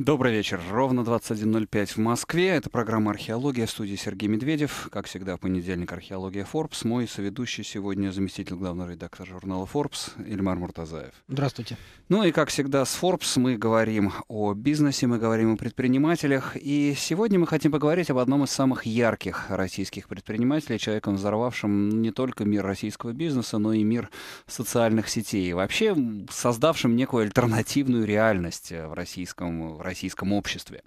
Добрый вечер. Ровно 21.05 в Москве. Это программа «Археология» в студии Сергей Медведев. Как всегда, в понедельник «Археология Forbes». Мой соведущий сегодня заместитель главного редактора журнала Forbes Ильмар Муртазаев. Здравствуйте. Ну и, как всегда, с Forbes мы говорим о бизнесе, мы говорим о предпринимателях. И сегодня мы хотим поговорить об одном из самых ярких российских предпринимателей, человеком, взорвавшим не только мир российского бизнеса, но и мир социальных сетей. Вообще создавшим некую альтернативную реальность э, в российском в российском обществе.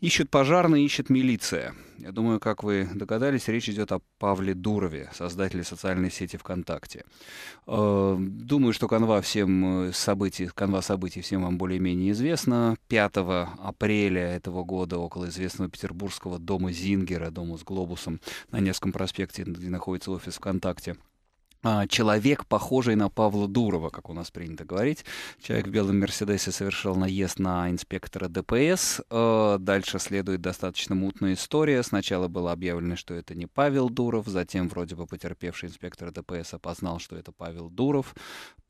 ищет пожарные, ищет милиция. Я думаю, как вы догадались, речь идет о Павле Дурове, создателе социальной сети ВКонтакте. Э, думаю, что канва всем э, событий, канва событий всем вам более-менее известна. 5 апреля этого года около известного петербургского дома Зингера, дома с глобусом на Невском проспекте, где находится офис ВКонтакте, а, человек, похожий на Павла Дурова, как у нас принято говорить. Человек в белом Мерседесе совершил наезд на инспектора ДПС. Э, дальше следует достаточно мутная история. Сначала было объявлено, что это не Павел Дуров, затем вроде бы потерпевший инспектор ДПС опознал, что это Павел Дуров.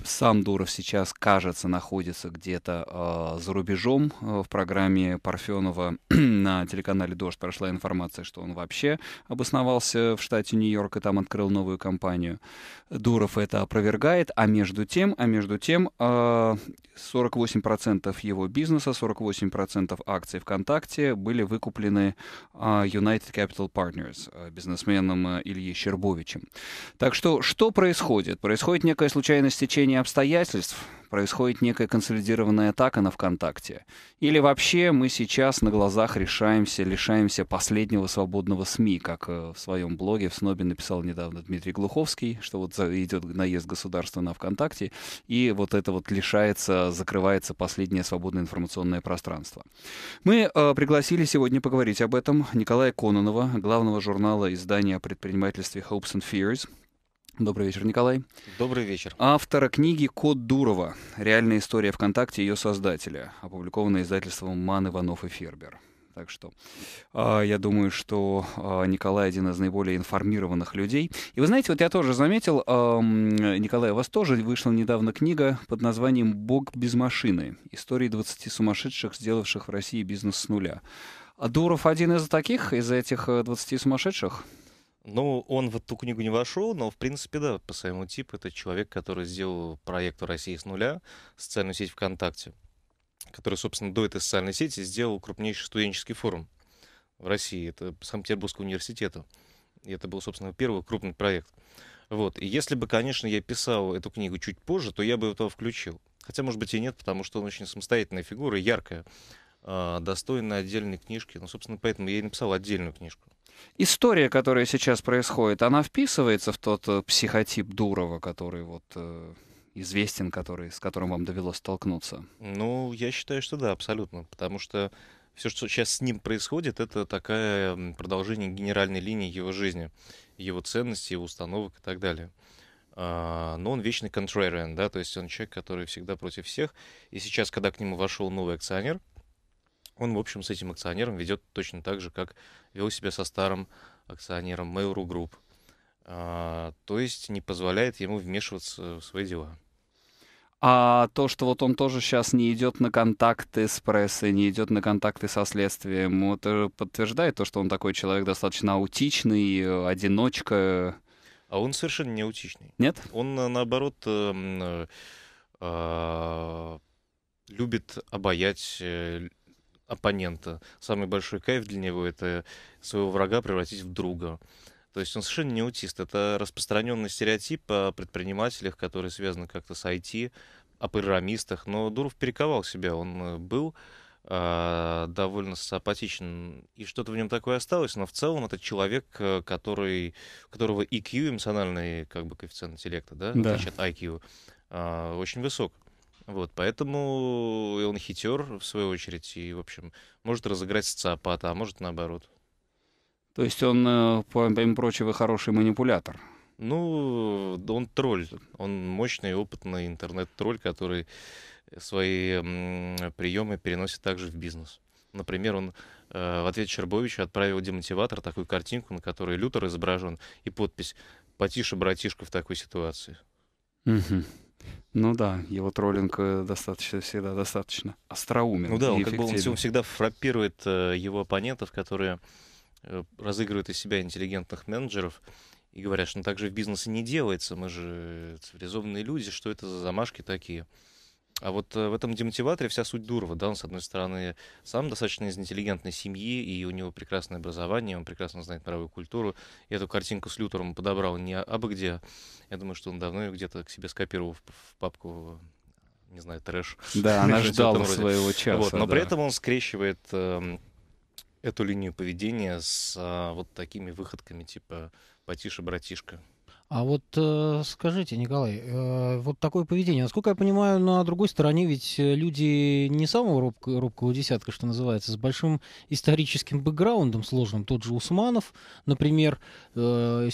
Сам Дуров сейчас, кажется, находится где-то э, за рубежом. Э, в программе Парфенова на телеканале «Дождь» прошла информация, что он вообще обосновался в штате Нью-Йорк и там открыл новую компанию. Дуров это опровергает, а между тем, а между тем 48% а, его бизнеса, 48% акций ВКонтакте были выкуплены а, United Capital Partners, а, бизнесменом Ильи Щербовичем. Так что что происходит? Происходит некое случайное стечение обстоятельств, происходит некая консолидированная атака на ВКонтакте? Или вообще мы сейчас на глазах решаемся, лишаемся последнего свободного СМИ, как э, в своем блоге в СНОБе написал недавно Дмитрий Глуховский, что вот идет наезд государства на ВКонтакте, и вот это вот лишается, закрывается последнее свободное информационное пространство. Мы э, пригласили сегодня поговорить об этом Николая Кононова, главного журнала издания о предпринимательстве Hopes and Fears, Добрый вечер, Николай. Добрый вечер. Автора книги «Код Дурова. Реальная история ВКонтакте» ее создателя, опубликованная издательством «Ман, Иванов и Фербер». Так что э, я думаю, что э, Николай один из наиболее информированных людей. И вы знаете, вот я тоже заметил, э, Николай, у вас тоже вышла недавно книга под названием «Бог без машины. Истории 20 сумасшедших, сделавших в России бизнес с нуля». А Дуров один из таких, из этих 20 э, сумасшедших? Ну, он в эту книгу не вошел, но, в принципе, да, по своему типу, это человек, который сделал проект России с нуля», социальную сеть ВКонтакте, который, собственно, до этой социальной сети сделал крупнейший студенческий форум в России, это Санкт-Петербургского университета. И это был, собственно, первый крупный проект. Вот. И если бы, конечно, я писал эту книгу чуть позже, то я бы этого включил. Хотя, может быть, и нет, потому что он очень самостоятельная фигура, яркая, а, достойная отдельной книжки. Ну, собственно, поэтому я и написал отдельную книжку история, которая сейчас происходит, она вписывается в тот э, психотип Дурова, который вот э, известен, который, с которым вам довелось столкнуться? Ну, я считаю, что да, абсолютно. Потому что все, что сейчас с ним происходит, это такое продолжение генеральной линии его жизни, его ценностей, его установок и так далее. А, но он вечный contrarian, да, то есть он человек, который всегда против всех. И сейчас, когда к нему вошел новый акционер, он, в общем, с этим акционером ведет точно так же, как вел себя со старым акционером Mail.ru Group. А, то есть не позволяет ему вмешиваться в свои дела. А то, что вот он тоже сейчас не идет на контакты с прессой, не идет на контакты со следствием, это подтверждает то, что он такой человек достаточно аутичный, э, одиночка. А он совершенно не аутичный. Нет? Он, э, наоборот, э, э, а, любит обаять э, оппонента. Самый большой кайф для него — это своего врага превратить в друга. То есть он совершенно не аутист. Это распространенный стереотип о предпринимателях, которые связаны как-то с IT, о программистах. Но Дуров перековал себя. Он э, был э, довольно апатичен. И что-то в нем такое осталось. Но в целом это человек, э, который, у которого EQ, эмоциональный как бы, коэффициент интеллекта, да, да. в IQ, э, очень высок. Вот, поэтому он хитер, в свою очередь, и, в общем, может разыграть социопата, а может наоборот. То есть он, э, помимо прочего, хороший манипулятор. Ну, он тролль. Он мощный, опытный интернет-тролль, который свои приемы переносит также в бизнес. Например, он э, в ответ Чербовича отправил демотиватор такую картинку, на которой Лютер изображен, и подпись «Потише, братишка, в такой ситуации». Угу. Ну да, его троллинг э, достаточно всегда достаточно остроумен. Ну да, он, как бы он всегда фраппирует э, его оппонентов, которые э, разыгрывают из себя интеллигентных менеджеров и говорят, что ну, так же в бизнесе не делается, мы же цивилизованные люди, что это за замашки такие. А вот э, в этом демотиваторе вся суть Дурова, да, он, с одной стороны, сам достаточно из интеллигентной семьи, и у него прекрасное образование, он прекрасно знает мировую культуру. И эту картинку с Лютером подобрал не абы где, я думаю, что он давно ее где-то к себе скопировал в папку не знаю, трэш. Да, она ждала своего часа. Вот, но да. при этом он скрещивает э, эту линию поведения с э, вот такими выходками, типа «потише, братишка». А вот э, скажите, Николай, э, вот такое поведение, насколько я понимаю, на другой стороне ведь э, люди не самого робкого, робкого десятка, что называется, с большим историческим бэкграундом сложным. Тот же Усманов, например, э,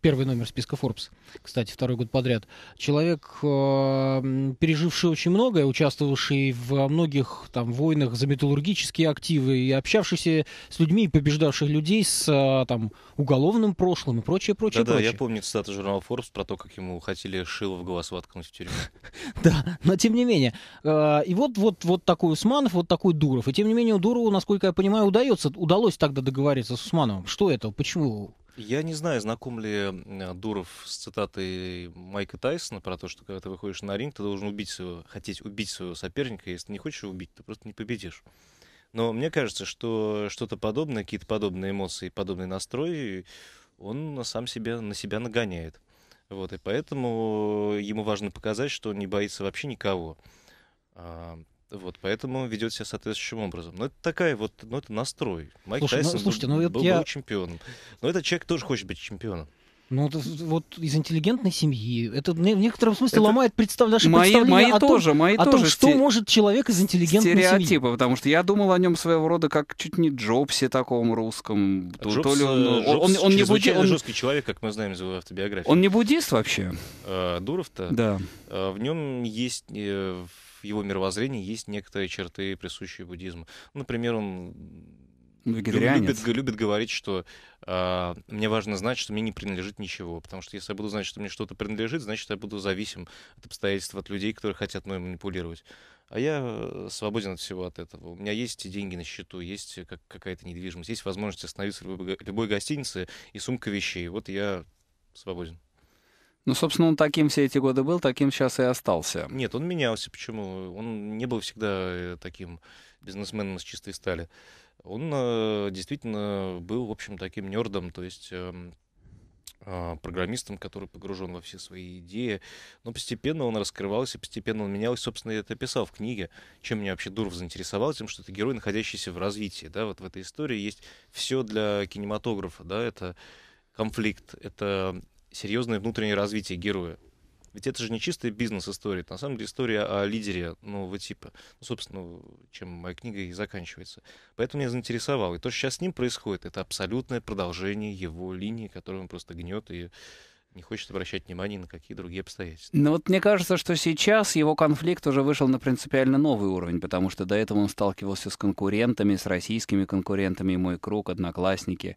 первый номер списка Forbes, кстати, второй год подряд. Человек, э, переживший очень многое, участвовавший во многих там войнах за металлургические активы и общавшийся с людьми, побеждавших людей с э, там уголовным прошлым и прочее, прочее, да, прочее. Да, я помню цитата журнала Forbes про то, как ему хотели шило в глаз воткнуть в тюрьму. Да, но тем не менее. Э, и вот, вот, вот такой Усманов, вот такой Дуров. И тем не менее у Дурова, насколько я понимаю, удается, удалось тогда договориться с Усмановым. Что это? Почему? Я не знаю, знаком ли э, Дуров с цитатой Майка Тайсона про то, что когда ты выходишь на ринг, ты должен убить своего, хотеть убить своего соперника. Если ты не хочешь его убить, ты просто не победишь. Но мне кажется, что что-то подобное, какие-то подобные эмоции, подобный настрой он сам себя, на себя нагоняет. Вот, и поэтому ему важно показать, что он не боится вообще никого. А, вот, поэтому он ведет себя соответствующим образом. Но это такая вот, ну это настрой. Майк слушай, ну, Тайсон ну, слушайте, был, ну, был, я... был чемпионом. Но этот человек тоже хочет быть чемпионом. Ну, вот из интеллигентной семьи. Это в некотором смысле это ломает представ... наше мои, представление мои о том, тоже, мои о том тоже что сте... может человек из интеллигентной стереотипы, семьи. потому что я думал о нем своего рода как чуть не Джобсе таком русском. Джобс, то ли э, он, Джобс, он, он, он не буди... он... жесткий человек, как мы знаем из его автобиографии. Он не буддист вообще? А, Дуров-то? Да. А, в нем есть... В его мировоззрении есть некоторые черты, присущие буддизму. Например, он ну, любит, любит говорить, что э, мне важно знать, что мне не принадлежит ничего. Потому что если я буду знать, что мне что-то принадлежит, значит, я буду зависим от обстоятельств, от людей, которые хотят мной манипулировать. А я э, свободен от всего от этого. У меня есть деньги на счету, есть э, как, какая-то недвижимость, есть возможность остановиться в любой, любой гостинице и сумка вещей. Вот я свободен. Ну, собственно, он таким все эти годы был, таким сейчас и остался. Нет, он менялся. Почему? Он не был всегда э, таким бизнесменом с чистой стали он э, действительно был, в общем, таким нердом, то есть эм, а, программистом, который погружен во все свои идеи. Но постепенно он раскрывался, постепенно он менялся. Собственно, я это писал в книге. Чем меня вообще Дуров заинтересовал? Тем, что это герой, находящийся в развитии. Да? Вот в этой истории есть все для кинематографа. Да? Это конфликт, это серьезное внутреннее развитие героя. Ведь это же не чистая бизнес-история, это на самом деле история о лидере нового типа. Ну, собственно, чем моя книга и заканчивается. Поэтому меня заинтересовало. И то, что сейчас с ним происходит, это абсолютное продолжение его линии, которую он просто гнет и не хочет обращать внимание на какие другие обстоятельства. Ну вот мне кажется, что сейчас его конфликт уже вышел на принципиально новый уровень, потому что до этого он сталкивался с конкурентами, с российскими конкурентами, мой круг, одноклассники,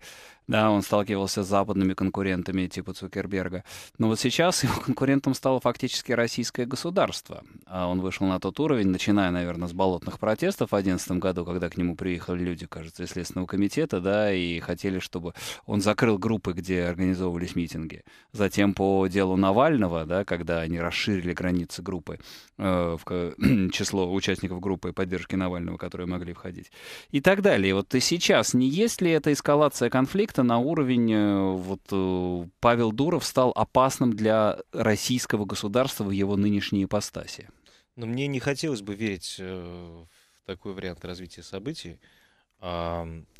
да, он сталкивался с западными конкурентами типа Цукерберга. Но вот сейчас его конкурентом стало фактически российское государство. А он вышел на тот уровень, начиная, наверное, с болотных протестов в 2011 году, когда к нему приехали люди, кажется, из Следственного комитета, да, и хотели, чтобы он закрыл группы, где организовывались митинги. Затем по делу Навального, да, когда они расширили границы группы, э, в, число участников группы поддержки Навального, которые могли входить, и так далее. И вот и сейчас не есть ли эта эскалация конфликта как-то на уровень э, вот э, Павел Дуров стал опасным для российского государства в его нынешней ипостаси. Но мне не хотелось бы верить э, в такой вариант развития событий.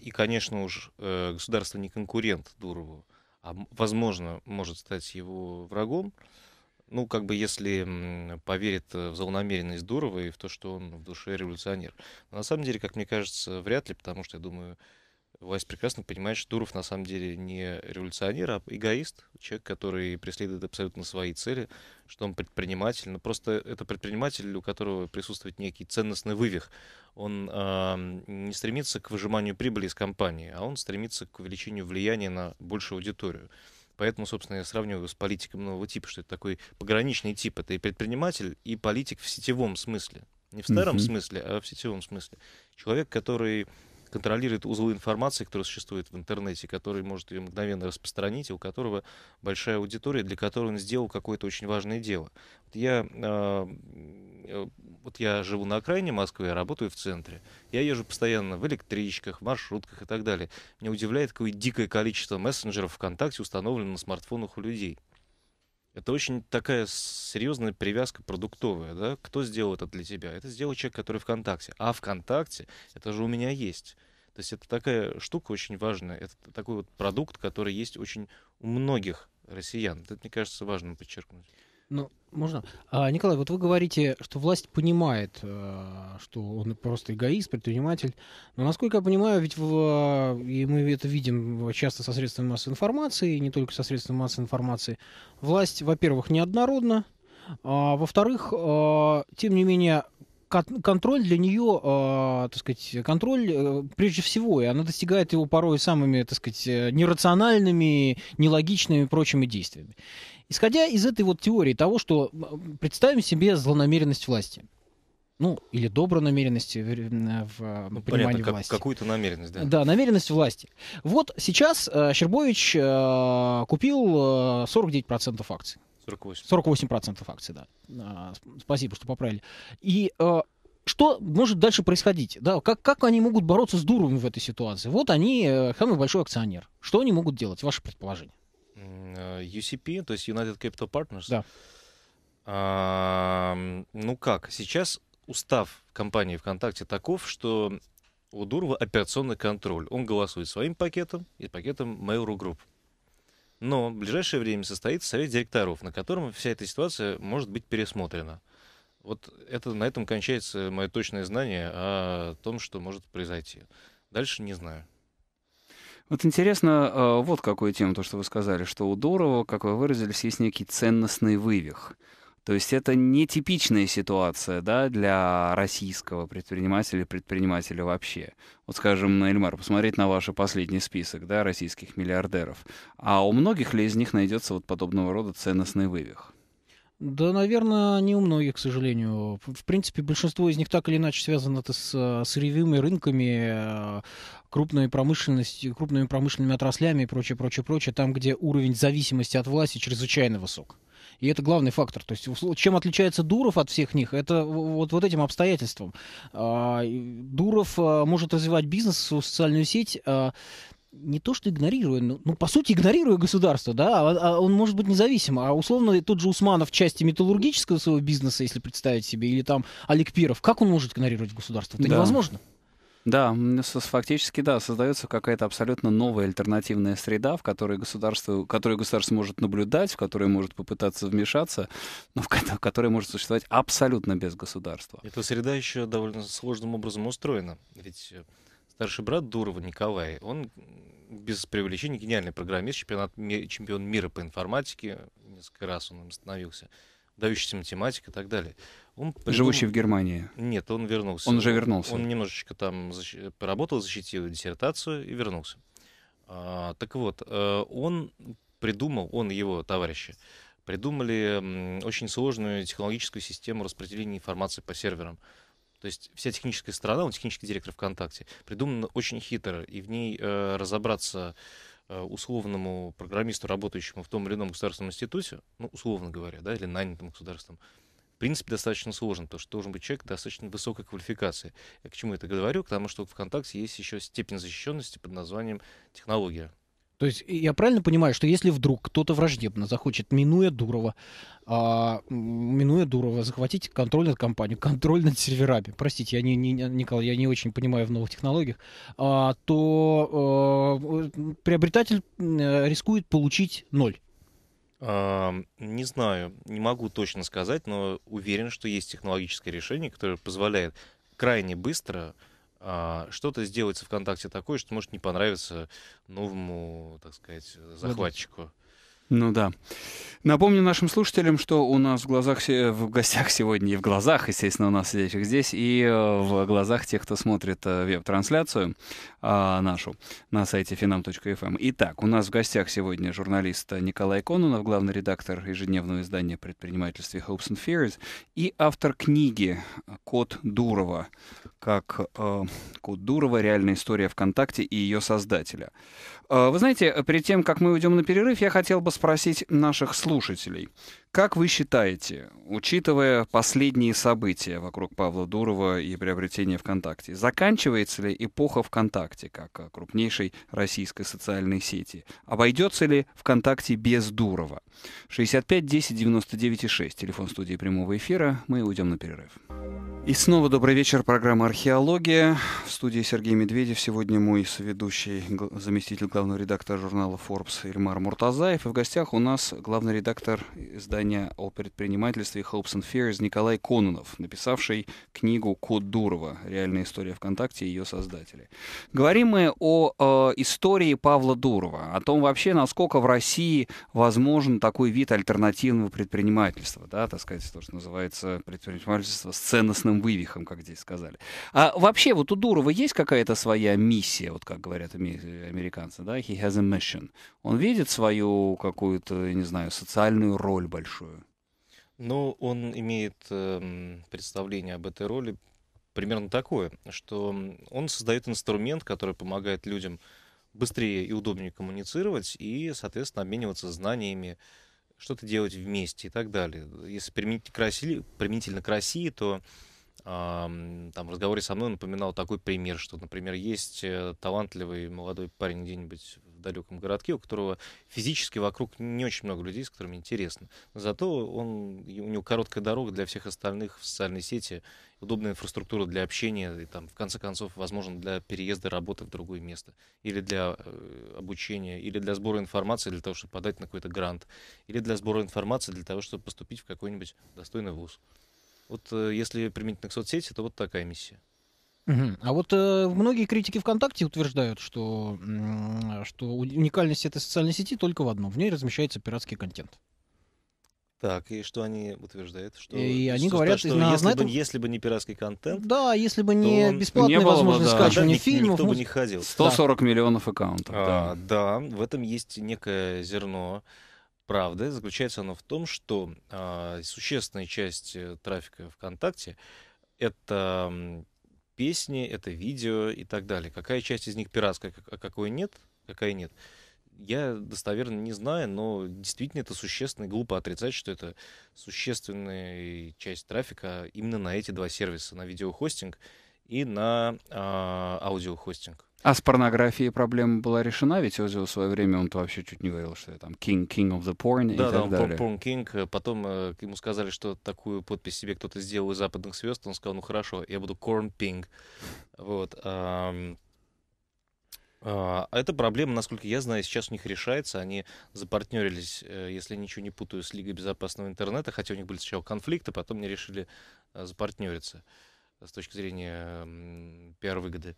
И, конечно уж, государство не конкурент Дурову, а, возможно, может стать его врагом. Ну, как бы если поверит в злонамеренность Дурова и в то, что он в душе революционер. Но на самом деле, как мне кажется, вряд ли, потому что, я думаю, Власть прекрасно понимает, что Дуров на самом деле не революционер, а эгоист, человек, который преследует абсолютно свои цели, что он предприниматель. Но просто это предприниматель, у которого присутствует некий ценностный вывих. Он э, не стремится к выжиманию прибыли из компании, а он стремится к увеличению влияния на большую аудиторию. Поэтому, собственно, я сравниваю с политиком нового типа, что это такой пограничный тип. Это и предприниматель, и политик в сетевом смысле. Не в старом mm-hmm. смысле, а в сетевом смысле. Человек, который контролирует узлы информации, которые существуют в интернете, который может ее мгновенно распространить, и у которого большая аудитория, для которой он сделал какое-то очень важное дело. Вот я, а, э, вот я живу на окраине Москвы, я работаю в центре. Я езжу постоянно в электричках, маршрутках и так далее. Меня удивляет, какое дикое количество мессенджеров ВКонтакте установлено на смартфонах у людей. Это очень такая серьезная привязка продуктовая. Да? Кто сделал это для тебя? Это сделал человек, который ВКонтакте. А ВКонтакте это же у меня есть. То есть это такая штука очень важная. Это такой вот продукт, который есть очень у многих россиян. Это, мне кажется, важно подчеркнуть. Ну, можно? А, Николай, вот вы говорите, что власть понимает, э, что он просто эгоист, предприниматель. Но, насколько я понимаю, ведь в, э, и мы это видим часто со средствами массовой информации, и не только со средствами массовой информации, власть, во-первых, неоднородна, а, во-вторых, а, тем не менее, контроль для нее, э, так сказать, контроль прежде всего, и она достигает его порой самыми, так сказать, нерациональными, нелогичными и прочими действиями. Исходя из этой вот теории того, что представим себе злонамеренность власти. Ну, или добронамеренность э, э, в, в э, ну, понимании понятно, власти. какую-то намеренность, да. Да, намеренность власти. Вот сейчас э, Щербович э, купил э, 49% акций. 48%. 48% акций, да. А, спасибо, что поправили. И э, что может дальше происходить? Да, как, как они могут бороться с Дуровым в этой ситуации? Вот они, э, самый большой акционер. Что они могут делать? Ваше предположение. Э, UCP, то есть United Capital Partners. Да. А, ну как, сейчас устав компании ВКонтакте таков, что у Дурова операционный контроль. Он голосует своим пакетом и пакетом Mail.ru Group. Но в ближайшее время состоится совет директоров, на котором вся эта ситуация может быть пересмотрена. Вот это, на этом кончается мое точное знание о том, что может произойти. Дальше не знаю. Вот интересно, а, вот какую тему, то, что вы сказали, что у Дурова, как вы выразились, есть некий ценностный вывих. То есть это нетипичная ситуация да, для российского предпринимателя предпринимателя вообще. Вот, скажем, Эльмар, посмотреть на ваш последний список да, российских миллиардеров. А у многих ли из них найдется вот подобного рода ценностный вывих? Да, наверное, не у многих, к сожалению. В принципе, большинство из них так или иначе связано это с э, сырьевыми рынками, э, крупной промышленностью, крупными промышленными отраслями и прочее, прочее, прочее, там, где уровень зависимости от власти чрезвычайно высок. И это главный фактор. То есть чем отличается Дуров от всех них, это вот, вот этим обстоятельством. А, Дуров э, может развивать бизнес, социальную сеть а, не то что игнорируя, ну, ну по сути игнорируя государство, да, а, а он может быть независим. А условно тот же Усманов в части металлургического своего бизнеса, если представить себе, или там Олег Пиров, как он может игнорировать государство? Это да. невозможно. Да, ну, фактически, да, создается какая-то абсолютно новая альтернативная среда, в которой государство, которую государство может наблюдать, в которой может попытаться вмешаться, но в которой может существовать абсолютно без государства. Эта среда еще довольно сложным образом устроена, ведь э, Старший брат Дурова Николай, он без преувеличения гениальный программист, чемпионат, чемпион мира по информатике, несколько раз он им становился, дающийся математик и так далее. Он придум... Живущий в Германии. Нет, он вернулся. Он уже вернулся. Он немножечко там защ... поработал, защитил диссертацию и вернулся. А, так вот, э, он придумал, он и его товарищи, придумали очень сложную технологическую систему распределения информации по серверам. То есть вся техническая сторона, он технический директор ВКонтакте, придумана очень хитро, и в ней э, разобраться э, условному программисту, работающему в том или ином государственном институте, ну, условно говоря, да, или нанятым государством, в принципе, достаточно сложно, потому что должен быть человек достаточно высокой квалификации. Я к чему это говорю? Потому что в ВКонтакте есть еще степень защищенности под названием технология. То есть я правильно понимаю, что если вдруг кто-то враждебно захочет, минуя Дурова, а, минуя Дурова, захватить контроль над компанией, контроль над серверами, простите, я не, не, Николай, я не очень понимаю в новых технологиях, а, то а, приобретатель э, рискует получить ноль. Не знаю, не могу точно сказать, но уверен, что есть технологическое решение, которое позволяет крайне быстро а, что-то сделается ВКонтакте такое, что может не понравиться новому, так сказать, захватчику. Ну да. Напомню нашим слушателям, что у нас в глазах в гостях сегодня и в глазах, естественно, у нас сидящих здесь, и э, в глазах тех, кто смотрит э, веб-трансляцию а, нашу на сайте finam.fm. Эм. Итак, у нас в гостях сегодня журналист э, Николай Конунов, главный редактор ежедневного издания предпринимательстве Hopes and Fears и автор книги «Код Дурова», как э, «Код Дурова. Реальная история ВКонтакте и ее создателя». Э, вы знаете, э, перед тем, как мы уйдем на перерыв, я хотел бы спросить наших слушателей. Как вы считаете, учитывая последние события вокруг Павла Дурова и приобретения ВКонтакте, заканчивается ли эпоха ВКонтакте как крупнейшей российской социальной сети? Обойдется ли ВКонтакте без Дурова? 65 10 99 6, телефон студии прямого эфира. Мы уйдем на перерыв. И снова добрый вечер, программа «Археология». В студии Сергей Медведев. Сегодня мой соведущий, заместитель главного редактора журнала Forbes Ильмар Муртазаев. И в гостях у нас главный редактор издания издания о предпринимательстве Hopes and Fears Николай Кононов, написавший книгу «Код Дурова. Реальная история ВКонтакте» и ее создатели. Говорим мы о э, истории Павла Дурова, о том вообще, насколько в России возможен такой вид альтернативного предпринимательства, да, так сказать, то, что называется предпринимательство с ценностным вывихом, как здесь сказали. А вообще вот у Дурова есть какая-то своя миссия, вот как говорят американцы, да, he has a mission. Он видит свою какую-то, не знаю, социальную роль большую большую? Ну, он имеет э, представление об этой роли примерно такое, что он создает инструмент, который помогает людям быстрее и удобнее коммуницировать и, соответственно, обмениваться знаниями, что-то делать вместе и так далее. Если применить к России, применительно к России то э, там в разговоре со мной напоминал такой пример, что, например, есть э, талантливый молодой парень где-нибудь в далеком городке, у которого физически вокруг не очень много людей, с которыми интересно. зато он, у него короткая дорога для всех остальных в социальной сети, удобная инфраструктура для общения, и там, в конце концов, возможно, для переезда работы в другое место, или для э, обучения, или для сбора информации, для того, чтобы подать на какой-то грант, или для сбора информации, для того, чтобы поступить в какой-нибудь достойный вуз. Вот э, если применительно к соцсети, то вот такая миссия. А вот э, многие критики ВКонтакте утверждают, что, э, что уникальность этой социальной сети только в одном. В ней размещается пиратский контент. Так, и что они утверждают? Что, и они говорят, что, на, если, на бы, если бы не пиратский контент... Да, если бы не бесплатная не было возможность бы, да. скачивания да, фильмов... Никто музы... бы ну, не ходил. 140 да. миллионов аккаунтов. А, да. да, в этом есть некое зерно правды. Заключается оно в том, что а, существенная часть э, трафика ВКонтакте — это песни, это видео и так далее. Какая часть из них пиратская, а какой нет, какая нет. Я достоверно не знаю, но действительно это существенно и глупо отрицать, что это существенная часть трафика именно на эти два сервиса, на видеохостинг и на э, аудиохостинг. А с порнографией проблема была решена, ведь Озил в свое время он вообще чуть не говорил, что я там king, king of the porn да, и так да, он далее. Porn king. Э, потом э, ему сказали, что такую подпись себе кто-то сделал из западных звезд. Он сказал, ну хорошо, я буду corn ping. Вот. Эм... А эта проблема, насколько я знаю, сейчас у них решается. Они запартнерились, э, если я ничего не путаю, с Лигой безопасного интернета, хотя у них были сначала конфликты, потом они решили э, запартнериться с точки зрения пиар-выгоды. Э,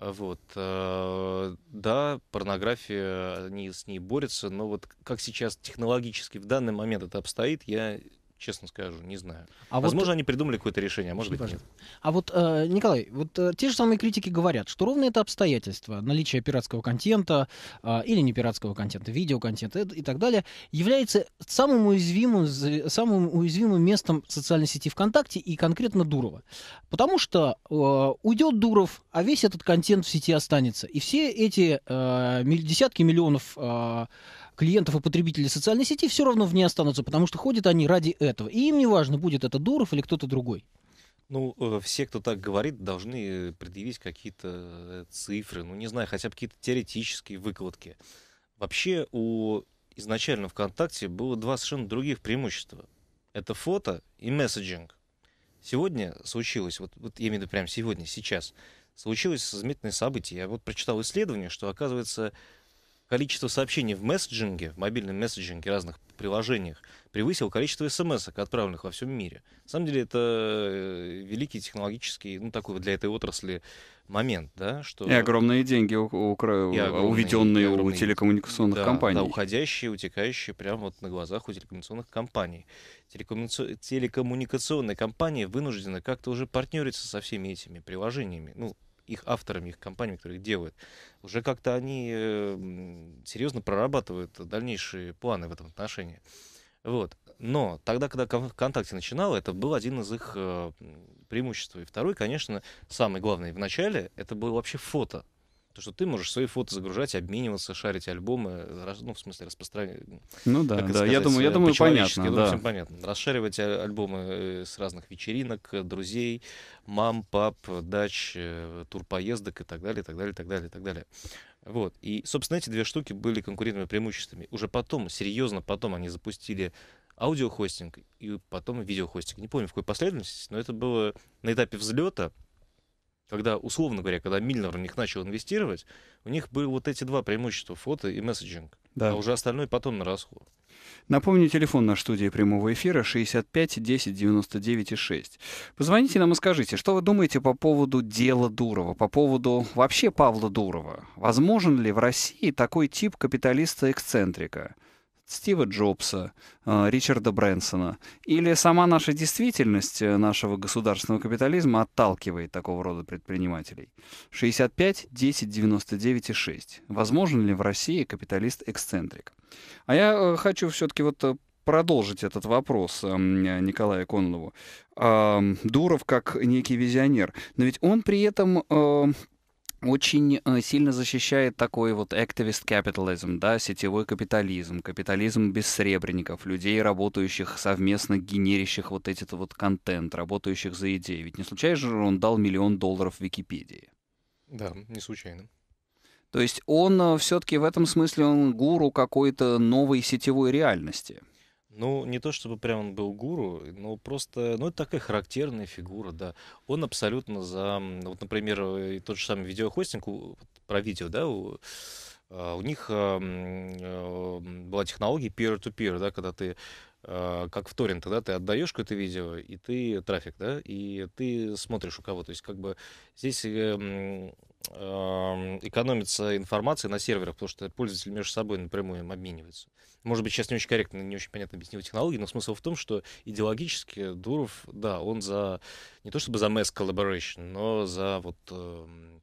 вот. Э, да, порнография, они с ней борются, но вот как сейчас технологически в данный момент это обстоит, я честно скажу, не знаю. А Возможно, вот... они придумали какое-то решение, а может быть, нет. А вот, э, Николай, вот э, те же самые критики говорят, что ровно это обстоятельство, наличие пиратского контента э, или не пиратского контента, видеоконтента и, и так далее, является самым уязвимым, самым уязвимым местом социальной сети ВКонтакте и конкретно Дурова. Потому что э, уйдет Дуров, а весь этот контент в сети останется. И все эти э, десятки миллионов э, клиентов и потребителей социальной сети все равно в ней останутся, потому что ходят они ради этого. И им не важно, будет это Дуров или кто-то другой. Ну, э, все, кто так говорит, должны э, предъявить какие-то э, цифры, ну, не знаю, хотя бы какие-то теоретические выкладки. Вообще, у изначально ВКонтакте было два совершенно других преимущества. Это фото и месседжинг. Сегодня случилось, вот, вот я имею в виду прямо сегодня, сейчас, случилось заметное событие. Я вот прочитал исследование, что, оказывается, количество сообщений в месседжинге, в мобильном месседжинге разных приложениях превысило количество смс отправленных во всем мире. На самом деле это э, великий технологический, ну такой для этой отрасли момент, да, что... И огромные деньги у, и огромные, уведенные и огромные, у телекоммуникационных да, компаний. Да, уходящие, утекающие прямо вот на глазах у телекоммуникационных компаний. Телекоммуникационные компании вынуждены как-то уже партнериться со всеми этими приложениями. Ну, их авторами, их компаниями, которые их делают, уже как-то они эм, серьезно прорабатывают дальнейшие планы в этом отношении. Вот. Но тогда, когда ВКонтакте начинала, это был один из их э, преимуществ. И второй, конечно, самый главный в начале, это было вообще фото. То, что ты можешь свои фото загружать, обмениваться, шарить альбомы, ну, в смысле, распространять. Ну да, да. Сказать, я думаю, я э, думаю, понятно. Я ну, думаю, да. всем понятно. Расшаривать э, альбомы э, с разных вечеринок, друзей, мам, пап, дач, турпоездок и так далее, и так далее, и так далее, и так далее. Вот. И, собственно, эти две штуки были конкурентными преимуществами. Уже потом, серьезно потом они запустили аудиохостинг и потом видеохостинг. Не помню, в какой последовательности, но это было на этапе взлета — когда, условно говоря, когда Мильнер в них начал инвестировать, у них были вот эти два преимущества, фото и месседжинг. Да. А уже остальное потом наросло. Напомню, телефон на студии прямого эфира 65 10 99 6. Позвоните нам и скажите, что вы думаете по поводу дела Дурова, по поводу вообще Павла Дурова. Возможен ли в России такой тип капиталиста-эксцентрика? Стива Джобса, э, Ричарда Брэнсона. Или сама наша действительность э, нашего государственного капитализма отталкивает такого рода предпринимателей? 65, 10, 99 и 6. Возможен ли в России капиталист-эксцентрик? А я э, хочу все-таки вот продолжить этот вопрос эм, Николая Конлову. Дуров как некий визионер. Но ведь он при этом эм, очень э, сильно защищает такой вот activist capitalism, да, сетевой капитализм, капитализм бессребренников, людей, работающих совместно, генерящих вот этот вот контент, работающих за идеи. Ведь не случайно же он дал миллион долларов Википедии. Да, не случайно. То есть он э, все-таки в этом смысле он гуру какой-то новой сетевой реальности. Ну, не то чтобы прям он был гуру, но просто, ну, это такая характерная фигура, да. Он абсолютно за, вот, например, э, тот же самый видеохостинг про видео, да, у, а, у них а, а, была технология peer-to-peer, да, когда ты как в торренты, да, ты отдаешь какое-то видео, и ты трафик, да, и ты смотришь у кого. То есть, как бы здесь э, Эм, экономится информация на серверах, потому что пользователи между собой напрямую обмениваются. Может быть, сейчас не очень корректно, не очень понятно объяснил технологии, но смысл в том, что идеологически Дуров, да, он за, не то чтобы за mass collaboration, но за вот эм,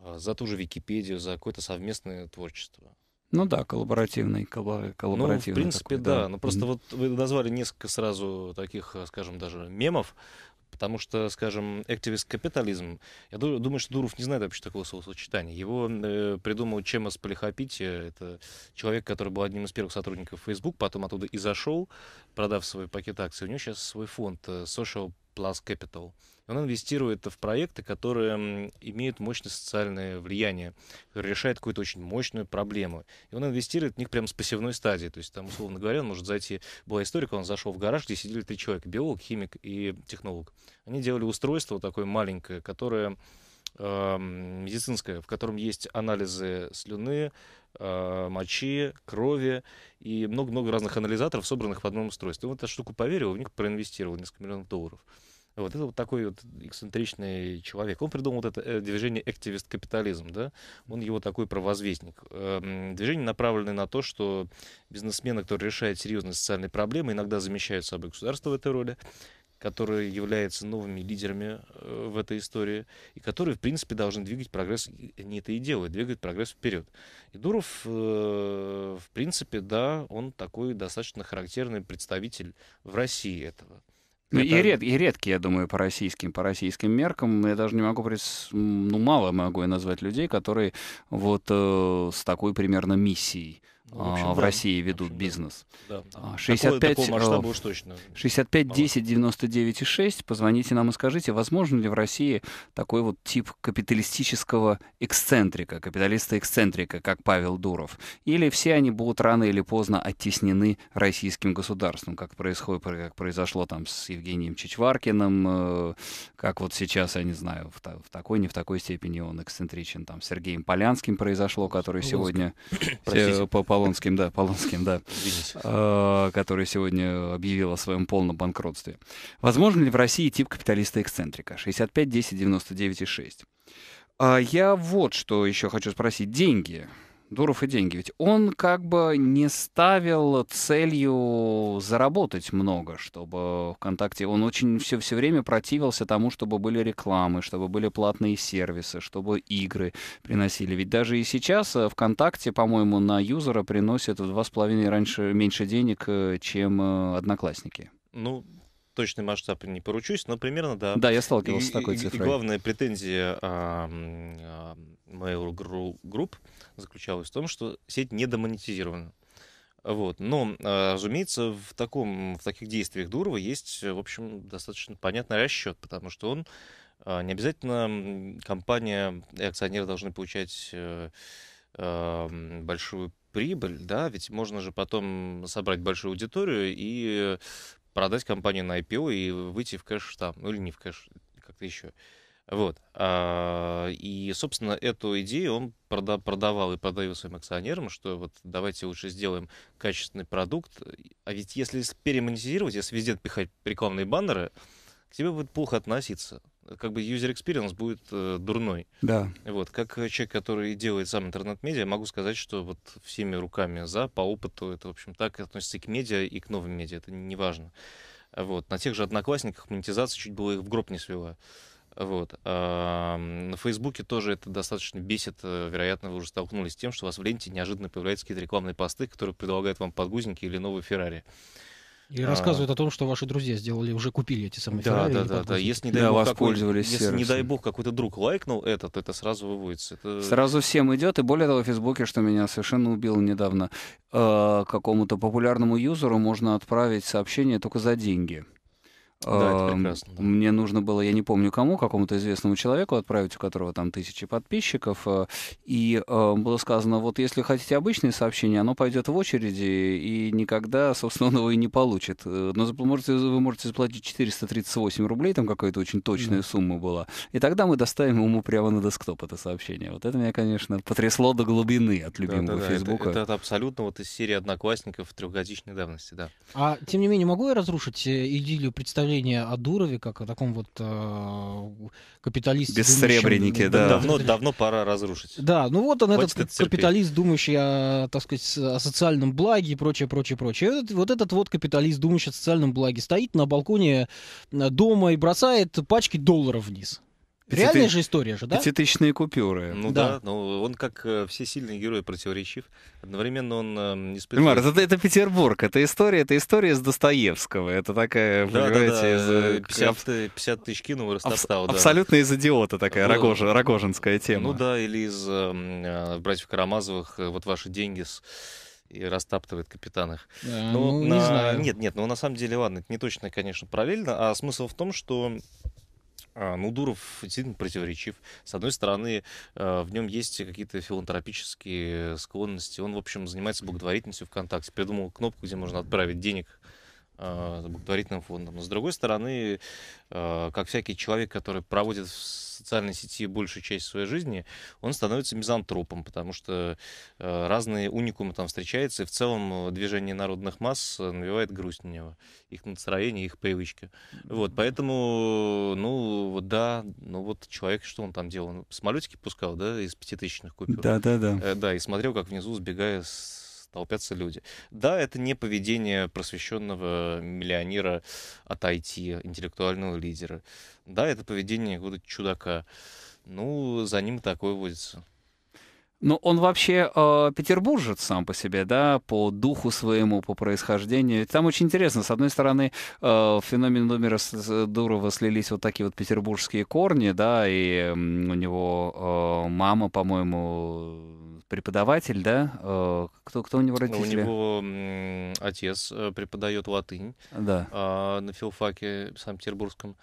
э, за ту же Википедию, за какое-то совместное творчество. Ну да, коллаборативный, коллаборативный. Ну, в принципе, такой, да. да. Ну, просто mm-hmm. вот вы назвали несколько сразу таких, э, скажем, даже мемов, Потому что, скажем, активист-капитализм, я думаю, что Дуров не знает вообще такого словосочетания. Его э, придумал Чемос Полихопити, это человек, который был одним из первых сотрудников Facebook, потом оттуда и зашел, продав свой пакет акций. У него сейчас свой фонд э, Social Plus Capital — он инвестирует в проекты, которые имеют мощное социальное влияние, решает какую-то очень мощную проблему. И он инвестирует в них прямо с посевной стадии. То есть там, условно говоря, он может зайти... Была история, он зашел в гараж, где сидели три человека. Биолог, химик и технолог. Они делали устройство такое маленькое, которое эм, медицинское, в котором есть анализы слюны, э, мочи, крови и много-много разных анализаторов, собранных в одном устройстве. Он эту штуку поверил, в них проинвестировал несколько миллионов долларов. Вот это вот такой вот эксцентричный человек. Он придумал вот это э, движение «Активист-капитализм», да? Он его такой провозвестник. Эм, движение направленное на то, что бизнесмены, которые решают серьезные социальные проблемы, иногда замещают собой государство в этой роли, которые являются новыми лидерами э, в этой истории, и которые, в принципе, должны двигать прогресс, не это и делают, двигать прогресс вперед. И Дуров, э, в принципе, да, он такой достаточно характерный представитель в России этого. Ну, это... и, ред, и редкий, я думаю, по российским, по российским меркам. Я даже не могу пред... ну, мало могу я назвать людей, которые вот э, с такой примерно миссией в, а, России ведут бизнес. 65, 65 10 99 6. Позвоните нам и скажите, возможно ли в России такой вот тип капиталистического эксцентрика, капиталиста-эксцентрика, как Павел Дуров? Или все они будут рано или поздно оттеснены российским государством, как, происходит, как произошло там с Евгением Чичваркиным, э, как вот сейчас, я не знаю, в, такой, не в такой степени он эксцентричен, там с Сергеем Полянским произошло, который сегодня по Полонским, да, Полонским, да, э, который сегодня объявил о своем полном банкротстве. Возможно ли в России тип капиталиста-эксцентрика? 65, 10, 99 и 6. А я вот что еще хочу спросить. Деньги. Дуров и деньги. Ведь он как бы не ставил целью заработать много, чтобы ВКонтакте... Он очень все, все время противился тому, чтобы были рекламы, чтобы были платные сервисы, чтобы игры приносили. Ведь даже и сейчас э, ВКонтакте, по-моему, на юзера приносит в два с половиной раньше меньше денег, э, чем э, Одноклассники. Ну, точный масштаб не поручусь, но примерно, да. Да, я сталкивался и, с такой цифрой. И главная претензия а, а, Mail Group заключалась в том, что сеть не демонетизирована. Вот. Но, а, разумеется, в, таком, в таких действиях Дурова есть, в общем, достаточно понятный расчет, потому что он а, не обязательно компания и акционеры должны получать э, а, большую прибыль, да, ведь можно же потом собрать большую аудиторию и продать компанию на IPO и выйти в кэш там, ну или не в кэш, как-то еще. Вот. А, и, собственно, эту идею он продавал и продает своим акционерам, что вот давайте лучше сделаем качественный продукт. А ведь если перемонетизировать, если везде пихать рекламные баннеры, к тебе будет плохо относиться. Как бы user experience будет э, дурной. Да. Вот, как человек, который делает сам интернет-медиа, могу сказать, что вот всеми руками за, по опыту, это, в общем, так относится и к медиа, и к новым медиа, это не важно. Вот. На тех же одноклассниках монетизация чуть было их в гроб не свела. Вот. На Фейсбуке тоже это достаточно бесит. Э, вероятно, вы уже столкнулись с тем, что у вас в ленте неожиданно появляются какие-то рекламные посты, которые предлагают вам подгузники или новый Феррари. И а. рассказывают а, о том, что ваши друзья сделали, уже купили эти самые да, Ferrari. Да, да, да. Если не дай бог, воспользовались какой, если, не дай бог какой-то друг лайкнул этот, это сразу выводится. Это... Сразу всем идет. И более того, в Фейсбуке, что меня совершенно убило недавно, э, какому-то популярному юзеру можно отправить сообщение только за деньги. Да, это эм, прекрасно. Да. Мне нужно было, я не помню кому, какому-то известному человеку отправить, у которого там тысячи подписчиков. Э, и э, было сказано, вот если хотите обычные сообщения, оно пойдет в очереди и никогда, собственно, он его и не получит. Э, но можете, вы можете заплатить 438 рублей, там какая-то очень точная да. сумма была. И тогда мы доставим ему прямо на десктоп это сообщение. Вот это меня, конечно, потрясло до глубины от любимого да, да, Фейсбука. Это, это, это абсолютно вот из серии одноклассников трехгодичной давности, да. А тем не менее, могу я разрушить идиллию представления представление о Дурове как о таком вот э, капиталисте. Бессребреннике, да. Давно, давно пора разрушить. Да, ну вот он, Хватит этот капиталист, думающий о, так сказать, о социальном благе и прочее, прочее, прочее. Этот, вот этот вот капиталист, думающий о социальном благе, стоит на балконе э, дома и бросает пачки долларов вниз. Реальная же история же, да? Пятитысячные купюры. Ну да. да, но ну он как э, все сильные герои противоречив. Одновременно он э, испытывает... Марк, это, это Петербург, это история, это история из Достоевского. Это такая, э, да, понимаете, да, да. Из... 50, э, 50 тысяч кинул, растаптал. Абс- да. Абсолютно из идиота такая ну, Рогож, рогожинская тема. Ну да, или из эм, э, «Братьев Карамазовых» «Вот ваши деньги» с и растаптывает капитан их. А, ну, ну на... не знаю. Нет, нет, но ну, на самом деле, ладно, это не точно, конечно, параллельно, а смысл в том, что а, ну, Дуров действительно противоречив. С одной стороны, э, в нем есть какие-то филантропические склонности. Он, в общем, занимается благотворительностью ВКонтакте. Придумал кнопку, где можно отправить денег с а, благотворительным фондом. Но с другой стороны, а, как всякий человек, который проводит в социальной сети большую часть своей жизни, он становится мизантропом, потому что а, разные уникумы там встречаются, и в целом э, движение народных масс навевает грусть на него, их настроение, их привычки. Вот, поэтому, ну, вот да, ну вот человек, что он там делал? Он самолетики пускал, да, из пятитысячных купюр? Да, да, да. Э, да, и смотрел, как внизу сбегая с толпятся люди. Да, это не поведение просвещенного миллионера от IT, интеллектуального лидера. Да, это поведение какого-то чудака. Ну, за ним такое водится. Ну, он вообще э, петербуржец сам по себе, да, по духу своему, по происхождению. Там очень интересно. С одной стороны, э, в феномен номера Дурова слились вот такие вот петербургские корни, да, и у него э, мама, по-моему, преподаватель, да? Э, кто, кто у него родители? У него отец э, преподает латынь да. А, на филфаке Санкт-Петербургском.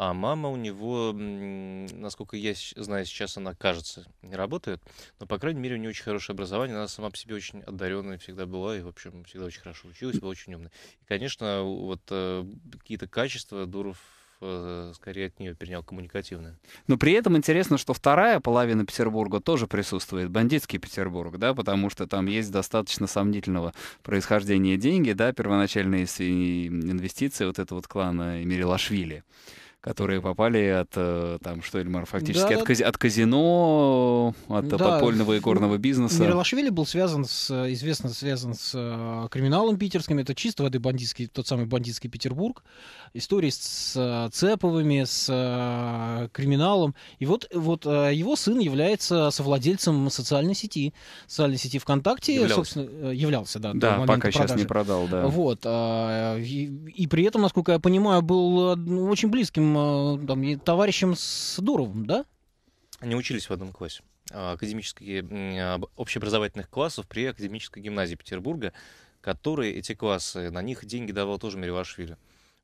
А мама у него, насколько я знаю, сейчас она, кажется, не работает, но, по крайней мере, у нее очень хорошее образование, она сама по себе очень одаренная всегда была, и, в общем, всегда очень хорошо училась, была очень умная. И, конечно, вот э, какие-то качества Дуров Э, скорее от нее перенял коммуникативное. Но при этом интересно, что вторая половина Петербурга тоже присутствует, бандитский Петербург, да, потому что там есть достаточно сомнительного происхождения деньги, да, первоначальные инвестиции вот этого вот клана Мирилашвили которые попали от, э, там, что, Эльмар, фактически да, от, от казино, от э, да. подпольного и ну, горного бизнеса. Мирлашвили был связан с, известно связан с э, криминалом питерским, это чисто воды бандитский, тот самый бандитский Петербург, истории с Цеповыми, с криминалом, и вот, вот его сын является совладельцем социальной сети, социальной сети ВКонтакте, являлся. собственно, являлся, да, да пока продажи. сейчас не продал, да. Вот, а, и, и при этом, насколько я понимаю, был ну, очень близким Э, там, товарищем с Дуровым, да? Они учились в одном классе а, академические общеобразовательных классов при академической гимназии Петербурга, которые эти классы, на них деньги давал тоже Меревашвили.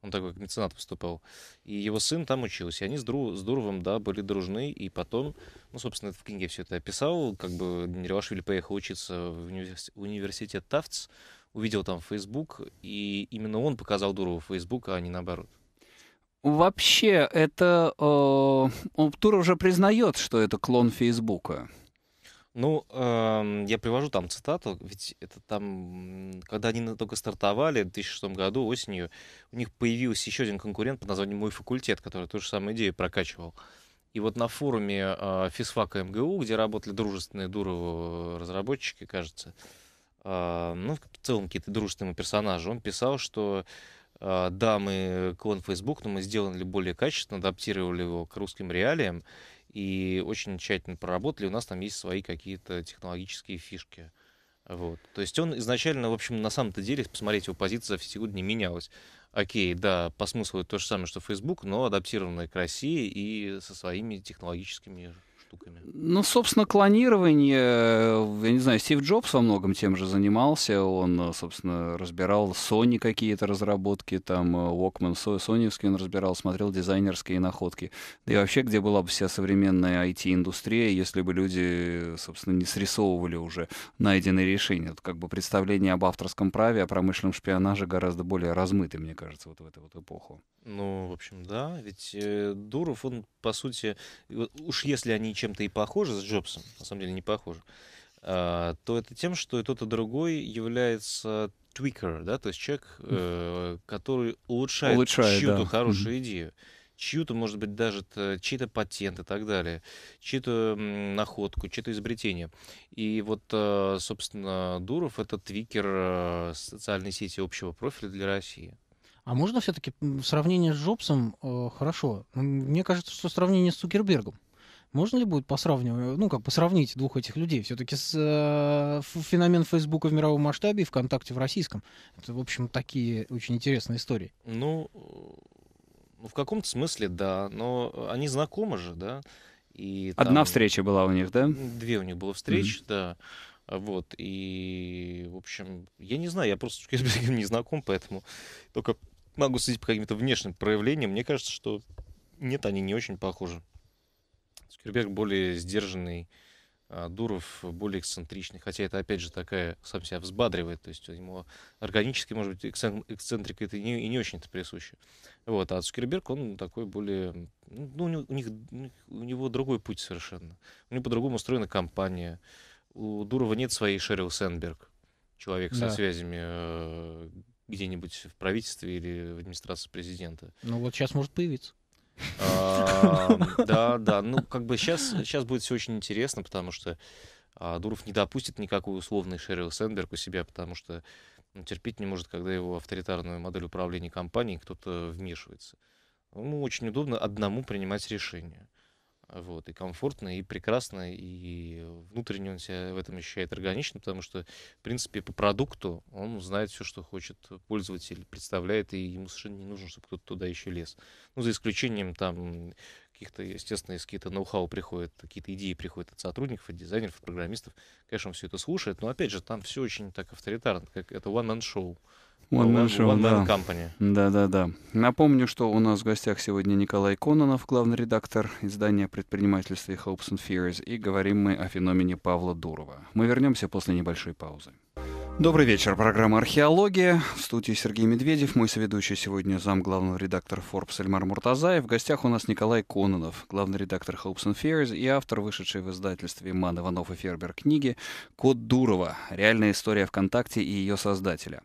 Он такой как меценат поступал. И его сын там учился. И они с, Дру, с Дуровым, да, были дружны. И потом, ну, собственно, в книге все это описал. Как бы Меревашвили поехал учиться в университет, университет Тафтс, увидел там Facebook, и именно он показал Дурову Facebook, а не наоборот вообще это... Э, Тур уже признает, что это клон Фейсбука. Ну, э, я привожу там цитату, ведь это там, когда они только стартовали в 2006 году осенью, у них появился еще один конкурент под названием «Мой факультет», который ту же самую идею прокачивал. И вот на форуме э, физфака МГУ, где работали дружественные Дуровы э, разработчики, кажется, э, ну, в целом какие-то дружественные персонажи, он писал, что а, да, мы э, клон Facebook, но мы сделали более качественно, адаптировали его к русским реалиям и очень тщательно проработали. У нас там есть свои какие-то технологические фишки. Вот. То есть он изначально, в общем, на самом-то деле, посмотреть, его позиция в все не менялась. Окей, да, по смыслу это то же самое, что Facebook, но адаптированная к России и со своими технологическими штуками? Ну, собственно, клонирование, я не знаю, Стив Джобс во многом тем же занимался, он, собственно, разбирал Sony какие-то разработки, там, э, Walkman, Sonyевский он разбирал, смотрел дизайнерские находки. Да и вообще, где была бы вся современная IT-индустрия, если бы люди, собственно, не срисовывали уже найденные решения. Это как бы представление об авторском праве, о промышленном шпионаже гораздо более размыты, мне кажется, вот в эту вот эпоху. Ну, в общем, да, ведь э, Дуров, он, по сути, уж если они чем-то и похоже с Джобсом, на самом деле не похоже, а, то это тем, что и тот, и другой является твикер, да, то есть человек, э, который улучшает, улучшает чью-то да. хорошую mm-hmm. идею, чью-то, может быть, даже чей-то патент и так далее, чью-то находку, чье-то изобретение. И вот, а, собственно, Дуров — это твикер а, социальной сети общего профиля для России. А можно все-таки сравнение с Джобсом э, хорошо? Мне кажется, что сравнение с Цукербергом. Можно ли будет посравнивать, ну, как по сравнить двух этих людей? Все-таки э, феномен Фейсбука в мировом масштабе и ВКонтакте в российском. Это, в общем, такие очень интересные истории. Ну, ну в каком-то смысле, да. Но они знакомы же, да. И Одна встреча была у них, да? Две у них было встречи, mm-hmm. да. Вот, и, в общем, я не знаю, я просто с Цукербергом не знаком, поэтому только могу судить по каким-то внешним проявлениям. Мне кажется, что нет, они не очень похожи. Кербек более сдержанный, а, Дуров более эксцентричный. Хотя это, опять же, такая, сам себя взбадривает. То есть ему органически, может быть, эксцентрика это и не, и не очень-то присуще. Вот. А Цукерберг, он такой более... Ну, ну у, них, у него другой путь совершенно. У него по-другому устроена компания. У Дурова нет своей Шерил Сенберг, человек да. со связями э, где-нибудь в правительстве или в администрации президента. Ну вот сейчас может появиться. Да, да. Ну, как бы сейчас, сейчас будет все очень интересно, потому что а, Дуров не допустит никакой условный Шерил Сенберг у себя, потому что терпеть не может, когда его авторитарную модель управления компанией кто-то вмешивается. Ему очень удобно одному принимать решения. Вот, и комфортно, и прекрасно, и внутренне он себя в этом ощущает органично, потому что, в принципе, по продукту он знает все, что хочет пользователь, представляет, и ему совершенно не нужно, чтобы кто-то туда еще лез. Ну, за исключением там каких-то, естественно, из каких-то ноу-хау приходят, какие-то идеи приходят от сотрудников, от дизайнеров, от программистов. Конечно, он все это слушает, но, опять же, там все очень так авторитарно, как это one-man-show. One Man Show, One Man да. Company. Да, да, да. Напомню, что у нас в гостях сегодня Николай Кононов, главный редактор издания предпринимательства и Hopes and Fears, и говорим мы о феномене Павла Дурова. Мы вернемся после небольшой паузы. Добрый вечер. Программа «Археология». В студии Сергей Медведев. Мой соведущий сегодня зам главного редактора Forbes Эльмар Муртазаев. В гостях у нас Николай Кононов, главный редактор Hopes and Fears и автор вышедшей в издательстве «Иман Иванов и Фербер» книги «Код Дурова. Реальная история ВКонтакте и ее создателя».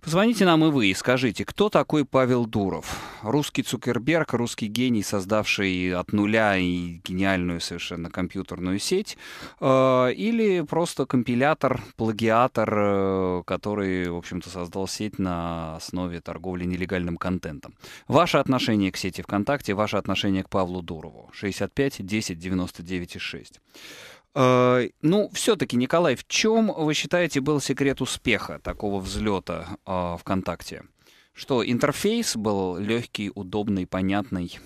Позвоните нам и вы и скажите, кто такой Павел Дуров? Русский Цукерберг, русский гений, создавший от нуля и гениальную совершенно компьютерную сеть? Э, или просто компилятор, плагиатор, э, Э, который, в общем-то, создал сеть на основе торговли нелегальным контентом. Ваше отношение к сети ВКонтакте, ваше отношение к Павлу Дурову. 65 10 99 6. Ну, все-таки, Николай, в чем, вы считаете, был секрет успеха такого взлета э, ВКонтакте? Что интерфейс был легкий, удобный, понятный?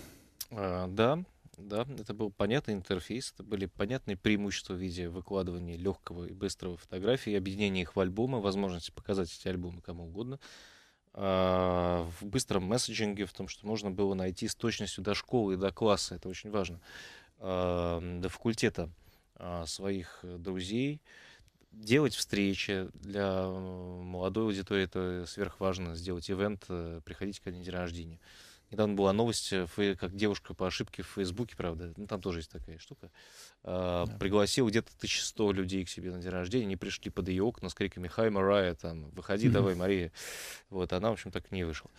Э, да, да, это был понятный интерфейс, это были понятные преимущества в виде выкладывания легкого и быстрого фотографии, объединения их в альбомы, возможность показать эти альбомы кому угодно. А в быстром месседжинге, в том, что можно было найти с точностью до школы и до класса, это очень важно, а, до факультета а, своих друзей, делать встречи для э, молодой аудитории, это сверхважно, сделать ивент, э, приходить к день рождения. Недавно была новость, э, как девушка по ошибке в Фейсбуке, правда, ну, там тоже есть такая штука, а, да. пригласила где-то 1100 людей к себе на день рождения, они пришли под ее окна с криками «Хай, Марая!» там выходи давай, Мария!» Вот, она, в общем, так не вышла.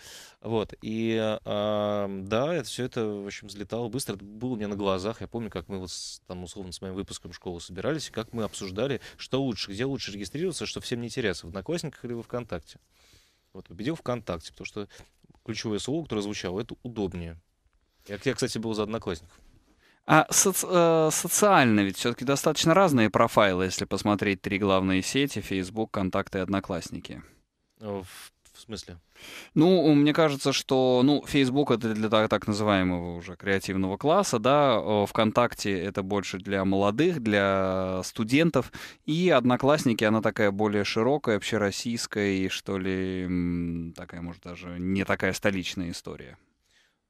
Вот, и э, да, это все это, в общем, взлетало быстро, это было мне на глазах, я помню, как мы вот с, там, условно, с моим выпуском школы собирались, и как мы обсуждали, что лучше, где лучше регистрироваться, чтобы всем не теряться, в Одноклассниках или во Вконтакте. Вот, победил ВКонтакте, потому что ключевое слово, которое звучало, это удобнее. Я, я кстати, был за одноклассников. А соци э, социально ведь все-таки достаточно разные профайлы, если посмотреть три главные сети, Facebook, ВКонтакте и Одноклассники. В смысле? Ну, мне кажется, что, ну, Facebook это для так, так называемого уже креативного класса, да, ВКонтакте это больше для молодых, для студентов, и Одноклассники, она такая более широкая, общероссийская, и что ли, такая, может, даже не такая столичная история.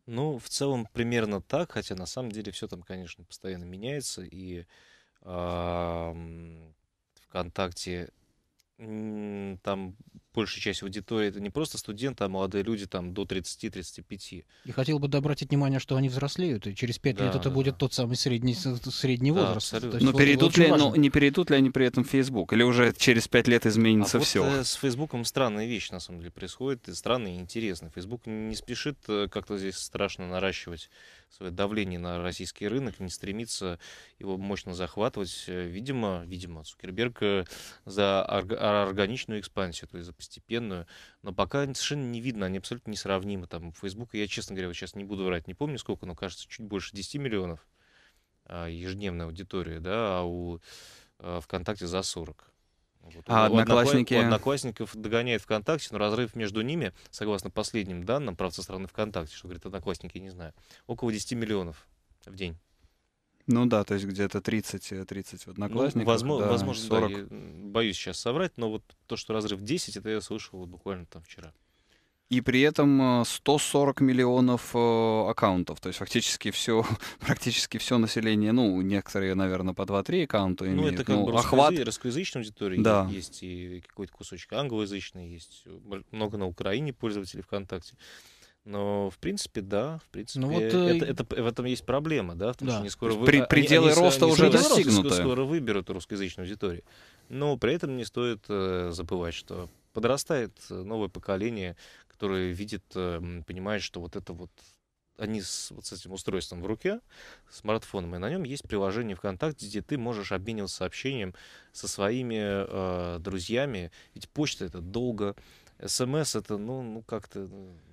Ну, в целом примерно так, хотя на самом деле все там, конечно, постоянно меняется, и э, ВКонтакте там большая часть аудитории это не просто студенты, а молодые люди там до 30-35. И хотел бы обратить внимание, что они взрослеют, и через 5 да, лет это да, будет да. тот самый средний, средний да, возраст. Абсолютно. Но, перейдут ли, ну, важно. но не перейдут ли они при этом в Facebook? Или уже через 5 лет изменится а все? Вот, э, с Фейсбуком странная вещь на самом деле происходит, и странная и интересная. Facebook не спешит э, как-то здесь страшно наращивать свое давление на российский рынок, не стремится его мощно захватывать. Э, видимо, видимо, Цукерберг э, за а, органичную экспансию, то есть за постепенную. Но пока совершенно не видно, они абсолютно несравнимы. Там у Фейсбука, я, честно говоря, вот сейчас не буду врать, не помню сколько, но кажется, чуть больше 10 миллионов а, ежедневной аудитории, да, а у э, ВКонтакте за 40. Вот, а одноклассники? У одноклассников догоняет ВКонтакте, но разрыв между ними, согласно последним данным, правда, со стороны ВКонтакте, что говорит одноклассники, не знаю, около 10 миллионов в день. Ну да, то есть где-то 30-30 э, в одноклассниках. Ну, возможно, да, возможно 40. Да, боюсь сейчас соврать, но вот то, что разрыв 10, это я слышал вот буквально там вчера и при этом 140 э, миллионов э, аккаунтов. То есть фактически все, практически все население, ну, некоторые, наверное, по 2-3 аккаунта ну, имеют. Ну, это как ну, бы охват... русскоязычной аудитории да. есть, и какой-то кусочек англоязычный есть, много на Украине пользователей ВКонтакте. Но в принципе, да, в принципе, ну, вот, э, это, это, это, в этом есть проблема, да, потому да. что не скоро вы... При, а, пределы они, роста они, уже достигнуты. Скоро выберут русскоязычную аудиторию. Но при этом не стоит э, забывать, что подрастает новое поколение, который видит, эм, понимает, что вот это вот они с, вот с этим устройством в руке, смартфоном, и на нем есть приложение ВКонтакте, где ты можешь обмениваться сообщением со своими э, друзьями. Ведь почта это долго, СМС это, ну, ну как-то,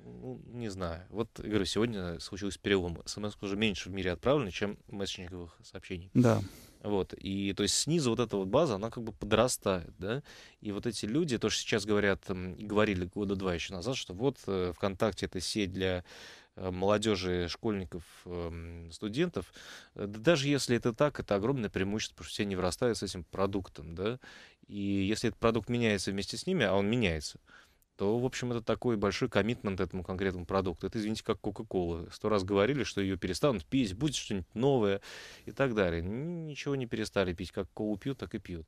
ну, не знаю. Вот, говорю, сегодня случился перелом. СМС уже меньше в мире отправлено, чем мессенджеровых сообщений. Да. Вот, и то есть снизу вот эта вот база, она как бы подрастает, да, и вот эти люди, то, что сейчас говорят, и говорили года два еще назад, что вот э, ВКонтакте это сеть для э, молодежи, школьников, эм, студентов, э, даже если это так, это огромное преимущество, потому что все не вырастают с этим продуктом, да, и если этот продукт меняется вместе с ними, а он меняется, то, в общем, это такой большой коммитмент этому конкретному продукту. Это, извините, как Кока-Кола. Сто раз говорили, что ее перестанут пить, будет что-нибудь новое и так далее. Ничего не перестали пить. Как колу пьют, так и пьют.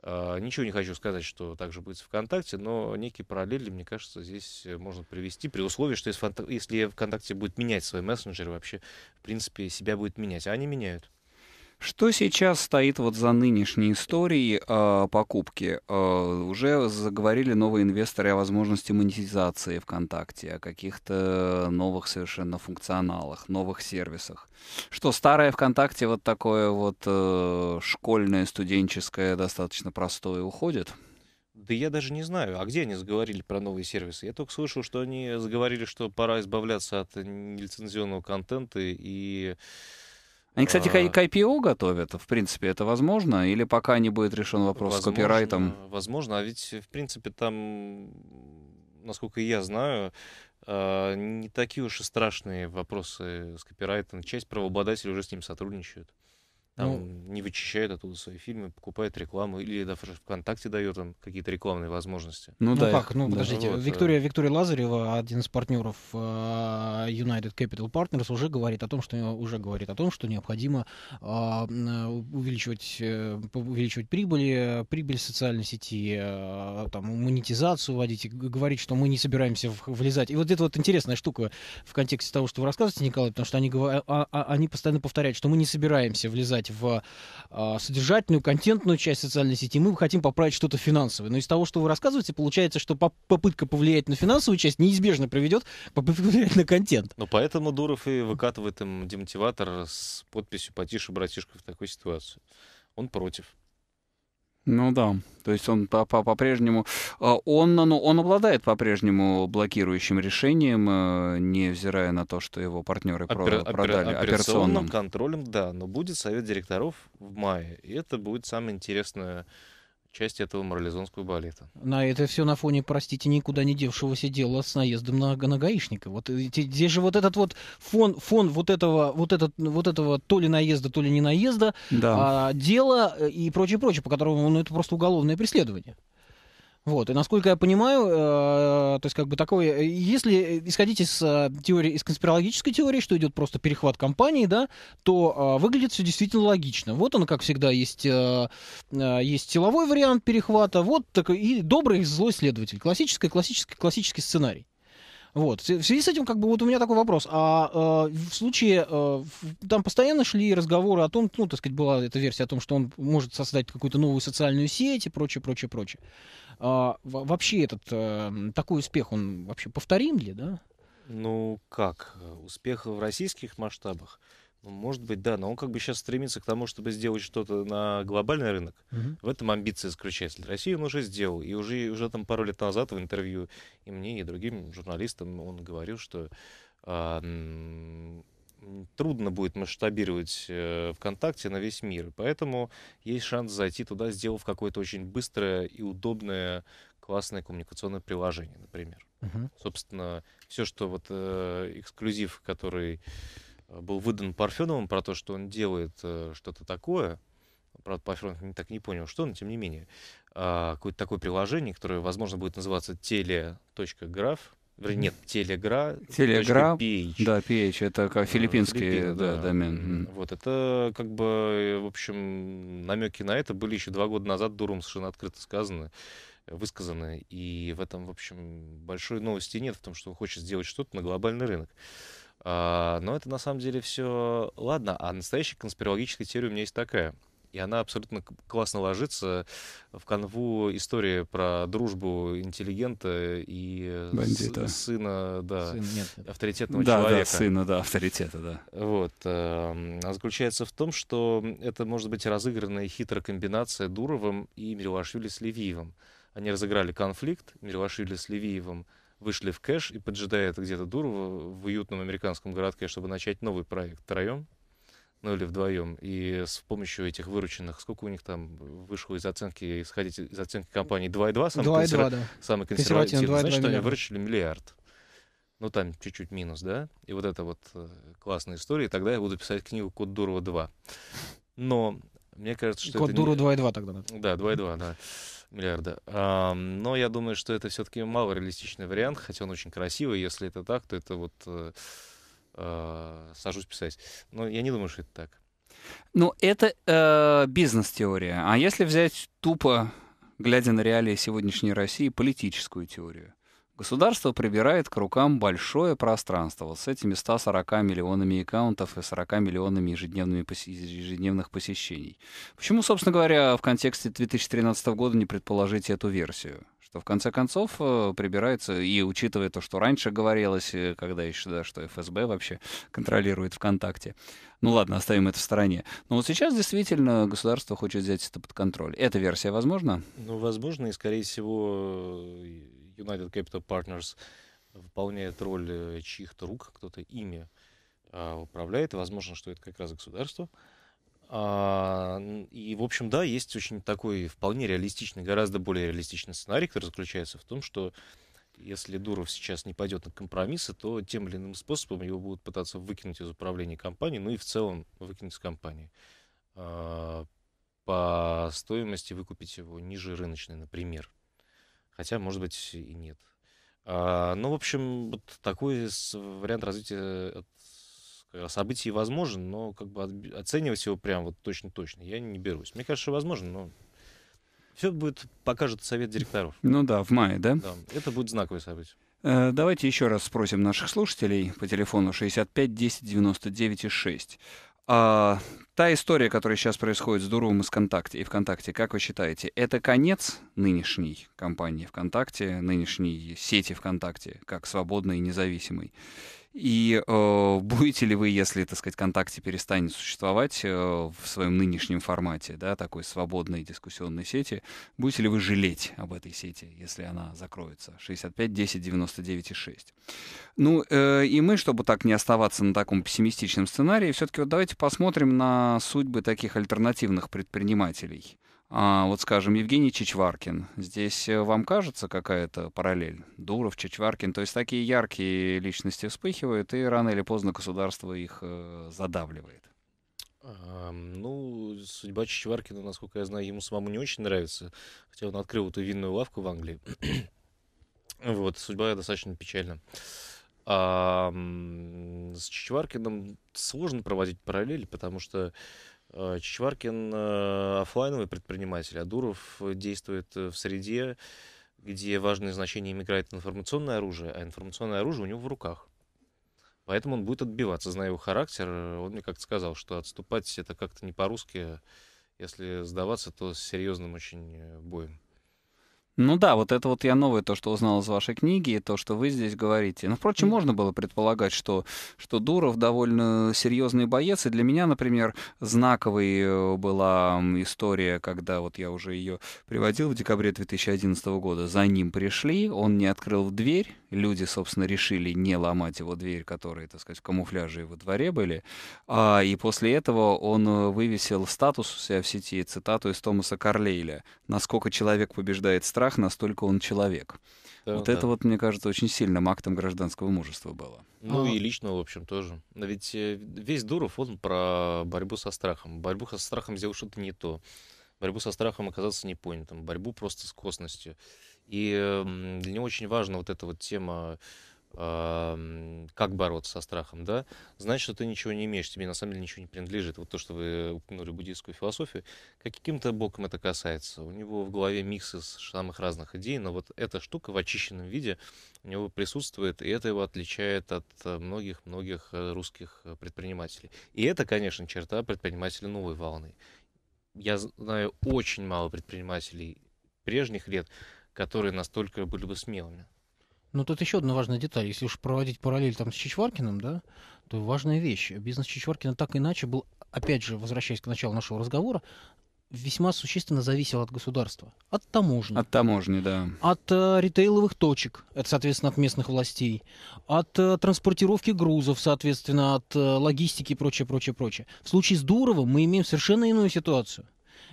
А, ничего не хочу сказать, что так же будет в ВКонтакте, но некие параллели, мне кажется, здесь э, можно привести, при условии, что если ВКонтакте будет менять свой мессенджер вообще, в принципе, себя будет менять. А они меняют. Что сейчас стоит вот за нынешней историей э, покупки? Э, уже заговорили новые инвесторы о возможности монетизации ВКонтакте, о каких-то новых совершенно функционалах, новых сервисах. Что старое ВКонтакте вот такое вот э, школьное, студенческое, достаточно простое уходит? Да я даже не знаю, а где они заговорили про новые сервисы? Я только слышал, что они заговорили, что пора избавляться от нелицензионного контента и они, кстати, а... к IPO готовят, в принципе, это возможно, или пока не будет решен вопрос возможно, с копирайтом? Возможно, а ведь, в принципе, там, насколько я знаю, а, не такие уж и страшные вопросы с копирайтом. Часть правообладателей уже с ним сотрудничают. Ну, там ну, не вычищает оттуда свои фильмы, покупает рекламу или даже ВКонтакте дает там какие-то рекламные возможности. Ну, ну да, как, ну да. подождите, вот, Виктория, э, Виктория Лазарева, один из партнеров э, United Capital Partners, уже говорит о том, что уже говорит о том, что необходимо э, увеличивать увеличивать прибыли, прибыль социальной сети, там монетизацию вводить, говорить, что мы не собираемся влезать. И вот это вот интересная штука в контексте того, что вы рассказываете, Николай, потому что они а, а, они постоянно повторяют, что мы не собираемся влезать поправить в а, содержательную, контентную часть социальной сети, мы хотим поправить что-то финансовое. Но из того, что вы рассказываете, получается, что попытка повлиять на финансовую часть неизбежно приведет попытку повлиять на контент. Но ну, поэтому Дуров и выкатывает им демотиватор с подписью «Потише, братишка» в такой ситуации. Он против. Ну да, то есть он по-прежнему, -по а, он, ну, он обладает по-прежнему блокирующим решением, э, невзирая на то, что его партнеры Опер, продали опер, операционным. операционным контролем, да, но будет совет директоров в мае, и это будет самое интересное часть этого морализонского балета. На это все на фоне, простите, никуда не девшегося дела с наездом на, на гаишника. Вот э, здесь же вот этот вот фон, фон вот этого, вот этот, вот этого то ли наезда, то ли не наезда, да. а, дела э, и прочее, прочее, по которому ну, это просто уголовное преследование. Вот, и насколько я понимаю, э, то есть как бы такое, э, если исходить из э, теории, из конспирологической теории, что идет просто перехват компании, да, то э, выглядит все действительно логично. Вот он, как всегда, есть, э, э, есть силовой вариант перехвата, вот такой и добрый и злой следователь. Классический, классический, классический сценарий. Вот. В связи с этим, как бы, вот у меня такой вопрос. А э, в случае, э, там постоянно шли разговоры о том, ну, так сказать, была эта версия о том, что он может создать какую-то новую социальную сеть и прочее, прочее, прочее. А, вообще этот э, такой успех, он вообще повторим ли, да? Ну как, успех в российских масштабах? Ну, может быть, да, но он как бы сейчас стремится к тому, чтобы сделать что-то на глобальный рынок. Угу. В этом амбиции заключается. Россию он уже сделал. И уже, уже там пару лет назад в интервью и мне, и другим журналистам он говорил, что э, трудно будет масштабировать э, ВКонтакте на весь мир. Поэтому есть шанс зайти туда, сделав какое-то очень быстрое и удобное классное коммуникационное приложение, например. Uh-huh. Собственно, все, что вот э, эксклюзив, который э, был выдан Парфеновым про то, что он делает э, что-то такое, правда, Парфенов не так не понял, что, но тем не менее, э, какое-то такое приложение, которое, возможно, будет называться теле.граф, нет, телегра. Телегра. .ph. Да, ph это как филиппинский Филиппин, да, да. домен. Вот это как бы, в общем, намеки на это были еще два года назад Дуром совершенно открыто сказаны высказаны, и в этом, в общем, большой новости нет в том, что он хочет сделать что-то на глобальный рынок. А, но это на самом деле все ладно, а настоящая конспирологическая теория у меня есть такая — и она абсолютно классно ложится в канву истории про дружбу интеллигента и Бандита. сына, да, Сын, нет. авторитетного да, человека. Да, сына, да, авторитета, да. Вот. А заключается в том, что это может быть разыгранная хитрая комбинация Дуровым и Мирилашвили с Левиевым. Они разыграли конфликт, Мирилашвили с Левиевым вышли в кэш и поджидает где-то Дурова в уютном американском городке, чтобы начать новый проект втроем ну или вдвоем, и с помощью этих вырученных, сколько у них там вышло из оценки, исходить из оценки компании 2,2, самый, 2,2 консерва... да. самый консервативный, 2,2 значит, 2,2 они выручили миллиард. Ну, там чуть-чуть минус, да? И вот это вот э, классная история, и тогда я буду писать книгу «Код Дурова 2». Но мне кажется, что Код это... Дуру 2,2 тогда. Да, да 2,2, да, миллиарда. А, но я думаю, что это все-таки малореалистичный вариант, хотя он очень красивый. Если это так, то это вот э, э, сажусь писать. Но я не думаю, что это так. Ну, это э, бизнес-теория. А если взять тупо, глядя на реалии сегодняшней России, политическую теорию? Государство прибирает к рукам большое пространство вот с этими 140 миллионами аккаунтов и 40 миллионами ежедневных посещений. Почему, собственно говоря, в контексте 2013 года не предположить эту версию? Что в конце концов э, прибирается, и учитывая то, что раньше говорилось, э, когда еще, да, что ФСБ вообще контролирует ВКонтакте. Ну ладно, оставим это в стороне. Но вот сейчас действительно государство хочет взять это под контроль. Эта версия возможна? Ну, возможно, и, скорее всего, э, United Capital Partners выполняет роль э, чьих-то рук, кто-то ими а, управляет, возможно, что это как раз государство. А, и, в общем, да, есть очень такой вполне реалистичный, гораздо более реалистичный сценарий, который заключается в том, что если Дуров сейчас не пойдет на компромиссы, то тем или иным способом его будут пытаться выкинуть из управления компанией, ну и в целом выкинуть из компании. А, по стоимости выкупить его ниже рыночной, например. Хотя, может быть, и нет. А, ну, в общем, вот такой вариант развития событий возможен, но как бы оценивать его прям вот точно-точно я не берусь. Мне кажется, возможно, но все будет, покажет совет директоров. Ну да, в мае, да? Да, это будет знаковое событие. Э, давайте еще раз спросим наших слушателей по телефону 65 10 99 6. А, та история, которая сейчас происходит с Дуровым из ВКонтакте и ВКонтакте, как вы считаете, это конец нынешней компании ВКонтакте, нынешней сети ВКонтакте, как свободной и независимой? И э, будете ли вы, если, так сказать, ВКонтакте перестанет существовать э, в своем нынешнем формате, да, такой свободной дискуссионной сети, будете ли вы жалеть об этой сети, если она закроется? 65 10 99 и 6. Ну, э, и мы, чтобы так не оставаться на таком пессимистичном сценарии, все-таки вот давайте посмотрим на судьбы таких альтернативных предпринимателей. А вот, скажем, Евгений Чичваркин. Здесь э, вам кажется какая-то параллель? Дуров, Чичваркин. То есть такие яркие личности вспыхивают, и рано или поздно государство их э, задавливает. ну, судьба Чичваркина, насколько я знаю, ему самому не очень нравится. Хотя он открыл эту винную лавку в Англии. вот, судьба достаточно печальная. А с Чичваркиным сложно проводить параллели, потому что э, Чичваркин э, офлайновый предприниматель, а Дуров действует в среде, где важное значение играет информационное оружие, а информационное оружие у него в руках. Поэтому он будет отбиваться, зная его характер. Он мне как-то сказал, что отступать это как-то не по-русски. Если сдаваться, то с серьезным очень э, боем. Ну да, вот это вот я новое, то, что узнал из вашей книги, и то, что вы здесь говорите. Ну, впрочем, можно было предполагать, что, что Дуров довольно серьезный боец, и для меня, например, знаковой э, была история, когда вот я уже ее приводил в декабре 2011 года, за ним пришли, он не открыл дверь, люди, собственно, решили не ломать его дверь, которые, так сказать, в камуфляже и во дворе были, а, и после этого он э, вывесил статус у себя в сети цитату из Томаса Карлейля «Насколько человек побеждает страх, страх, настолько он человек. Да, вот да. это вот, мне кажется, очень сильным актом гражданского мужества было. Ну а. и личного, в общем, тоже. Ведь э, весь Дуров, он про борьбу со страхом. Борьбу со страхом сделал что-то не то. Борьбу со страхом оказаться непонятым. Борьбу просто с косностью. И эм, для него очень важна вот эта вот тема а, как бороться со страхом, да, значит, что ты ничего не имеешь, тебе на самом деле ничего не принадлежит. Вот то, что вы упомянули буддийскую философию, каким-то боком это касается. У него в голове микс из самых разных идей, но вот эта штука в очищенном виде у него присутствует, и это его отличает от э, многих-многих э, русских э, предпринимателей. И это, конечно, черта предпринимателя новой волны. Я знаю очень мало предпринимателей прежних лет, которые настолько были бы смелыми. Но ну, тут еще одна важная деталь. Если уж проводить параллель там с Чичваркиным, да, то важная вещь. Бизнес Чичваркина так иначе был, опять же, возвращаясь к началу нашего разговора, весьма существенно зависел от государства, от таможни. От таможни, да. От э, ритейловых точек, это, соответственно, от местных властей, от э, транспортировки грузов, соответственно, от э, логистики и прочее, прочее, прочее. В случае с Дуровым мы имеем совершенно иную ситуацию.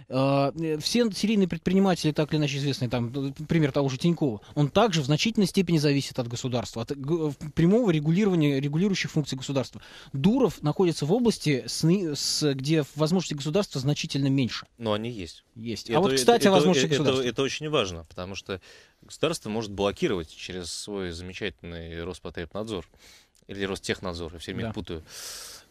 А, э, все серийные предприниматели, так или иначе известные, там, э, пример того же Тинькова, он также в значительной степени зависит от государства, от э, прямого регулирования, регулирующих функций государства. Дуров находится в области, с, с, где возможности государства значительно меньше. Но они есть. Есть. А это, а вот, кстати, это, о возможности это, государства. Это, это очень важно, потому что государство может блокировать через свой замечательный Роспотребнадзор или Ростехнадзор, я все время да. путаю.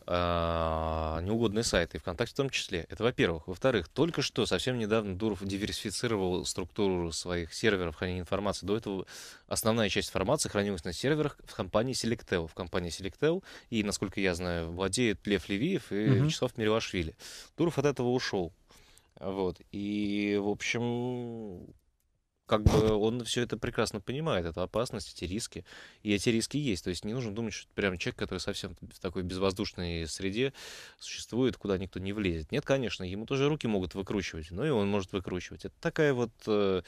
А, неугодные сайты, и ВКонтакте в том числе. Это во-первых. Во-вторых, только что, совсем недавно Дуров диверсифицировал структуру своих серверов хранения информации. До этого основная часть информации хранилась на серверах в компании Selectel. В компании Selectel, и, насколько я знаю, владеет Лев Левиев и угу. Вячеслав Миривашвили. Дуров от этого ушел. Вот. И, в общем, как бы он все это прекрасно понимает, это опасность, эти риски, и эти риски есть, то есть не нужно думать, что это прям человек, который совсем в такой безвоздушной среде существует, куда никто не влезет. Нет, конечно, ему тоже руки могут выкручивать, но и он может выкручивать. Это такая вот э,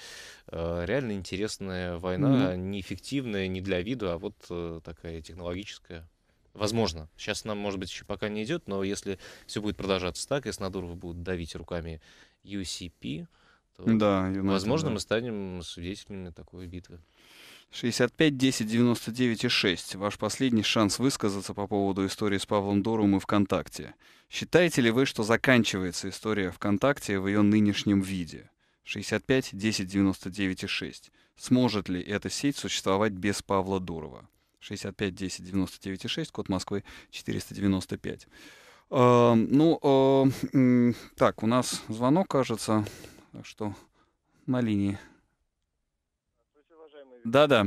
э реально интересная война, mm-hmm. неэффективная не для вида, а вот э, такая технологическая. Возможно. Сейчас нам, может быть, еще пока не идет, но если все будет продолжаться так, если Надурова будут давить руками UCP, что да, Юнайтед, возможно, да. мы станем свидетелями такой битвы. 65 10 99 и 6. Ваш последний шанс высказаться по поводу истории с Павлом Дорум и ВКонтакте. Считаете ли вы, что заканчивается история ВКонтакте в ее нынешнем виде? 65 10 99 и 6. Сможет ли эта сеть существовать без Павла Дурова? 65 10 99 и 6, код Москвы 495. Э, эм, ну, э, так, у нас звонок, кажется. Так что на линии. Да-да.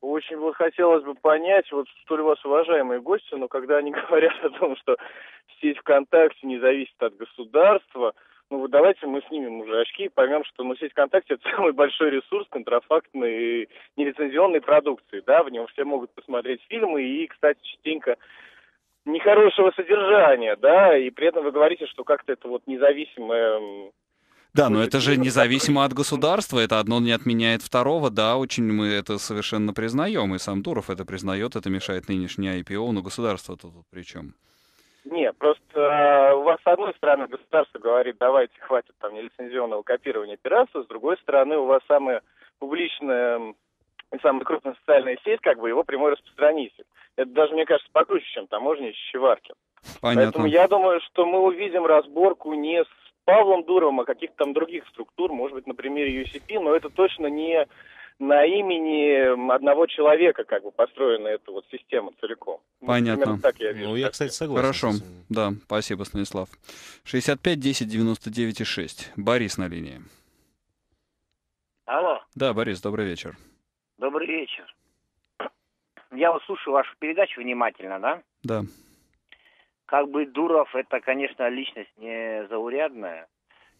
Очень вот хотелось бы понять, вот столь вас уважаемые гости, но когда они говорят о том, что сеть ВКонтакте не зависит от государства, ну вот давайте мы снимем уже очки и поймем, что ну, сеть ВКонтакте это самый большой ресурс контрафактной и нелицензионной продукции, да, в нем все могут посмотреть фильмы и, кстати, частенько нехорошего содержания, да, и при этом вы говорите, что как-то это вот независимое да, но это же независимо от государства, это одно не отменяет второго, да, очень мы это совершенно признаем, и сам Дуров это признает, это мешает нынешнее IPO, но государство тут при чем? Не, просто э, у вас с одной стороны государство говорит, давайте, хватит там нелицензионного копирования пиратства, с другой стороны у вас самая публичная и самая крупная социальная сеть, как бы его прямой распространитель. Это даже, мне кажется, покруче, чем таможня и Понятно. Поэтому я думаю, что мы увидим разборку не с Павлом Дуровым, а каких-то там других структур, может быть, на примере UCP, но это точно не на имени одного человека как бы построена эта вот система целиком. Ну, Понятно. Примерно так я вижу. Ну, я, кстати, согласен. Хорошо, да, спасибо, Станислав. 65 10 99 6. Борис на линии. Алло. Да, Борис, добрый вечер. Добрый вечер. Я вот слушаю вашу передачу внимательно, да? Да как бы Дуров это, конечно, личность не заурядная,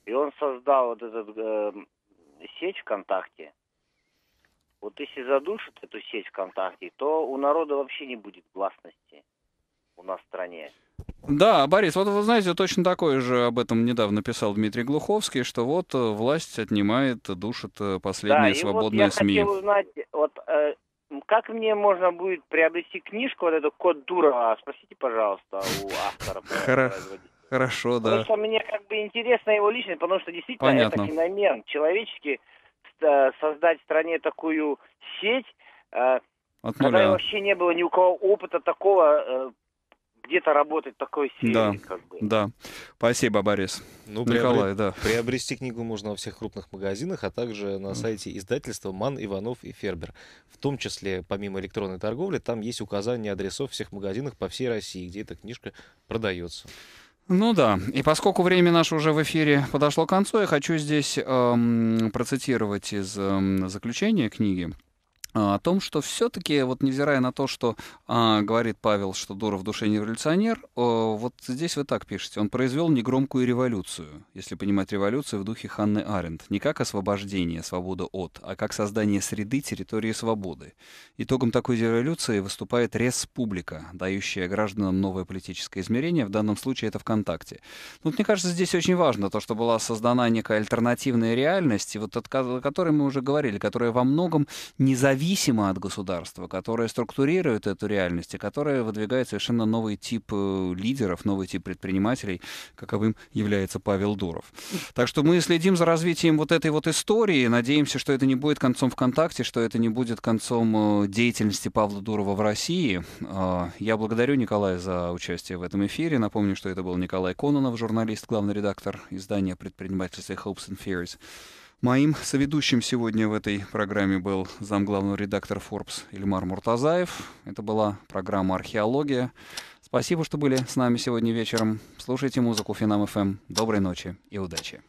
И он создал вот этот э, сеть ВКонтакте. Вот если задушат эту сеть ВКонтакте, то у народа вообще не будет гласности у нас в стране. Да, Борис, вот вы знаете, точно такое же об этом недавно писал Дмитрий Глуховский, что вот э, власть отнимает, душит э, последние да, свободные и вот я СМИ. Хотел узнать, вот э, как мне можно будет приобрести книжку, вот эту «Код Дурова»? Спросите, пожалуйста, у автора. Хорошо. Хорошо, да. Потому что мне как бы интересно его личность, потому что действительно Понятно. это феномен. Человечески создать в стране такую сеть, э, От когда вообще не было ни у кого опыта такого э, где-то работать такой серии. Да, как бы. да. Спасибо, Борис. Ну, Николай, приобрет... да. Приобрести книгу можно во всех крупных магазинах, а также на сайте издательства «Ман, Иванов и Фербер». В том числе, помимо электронной торговли, там есть указание адресов всех магазинов по всей России, где эта книжка продается. Ну да, и поскольку время наше уже в эфире подошло к концу, я хочу здесь эм, процитировать из эм, заключения книги. А, о том, что все-таки, вот невзирая на то, что а, говорит Павел, что Дуров в душе не революционер, о, вот здесь вы так пишете, он произвел негромкую революцию, если понимать революцию в духе Ханны Аренд, не как освобождение, свобода от, а как создание среды, территории свободы. Итогом такой революции выступает республика, дающая гражданам новое политическое измерение, в данном случае это ВКонтакте. Но ну, вот, мне кажется, здесь очень важно то, что была создана некая альтернативная реальность, вот от, о которой мы уже говорили, которая во многом не зависит зависимо от государства, которое структурирует эту реальность и которое выдвигает совершенно новый тип э, лидеров, новый тип предпринимателей, каковым является Павел Дуров. Так что мы следим за развитием вот этой вот истории, надеемся, что это не будет концом ВКонтакте, что это не будет концом э, деятельности Павла Дурова в России. Э, я благодарю Николая за участие в этом эфире. Напомню, что это был Николай Кононов, журналист, главный редактор издания предпринимательства Hopes and Fears. Моим соведущим сегодня в этой программе был замглавный редактор Forbes Ильмар Муртазаев. Это была программа «Археология». Спасибо, что были с нами сегодня вечером. Слушайте музыку Финам ФМ. Эм». Доброй ночи и удачи.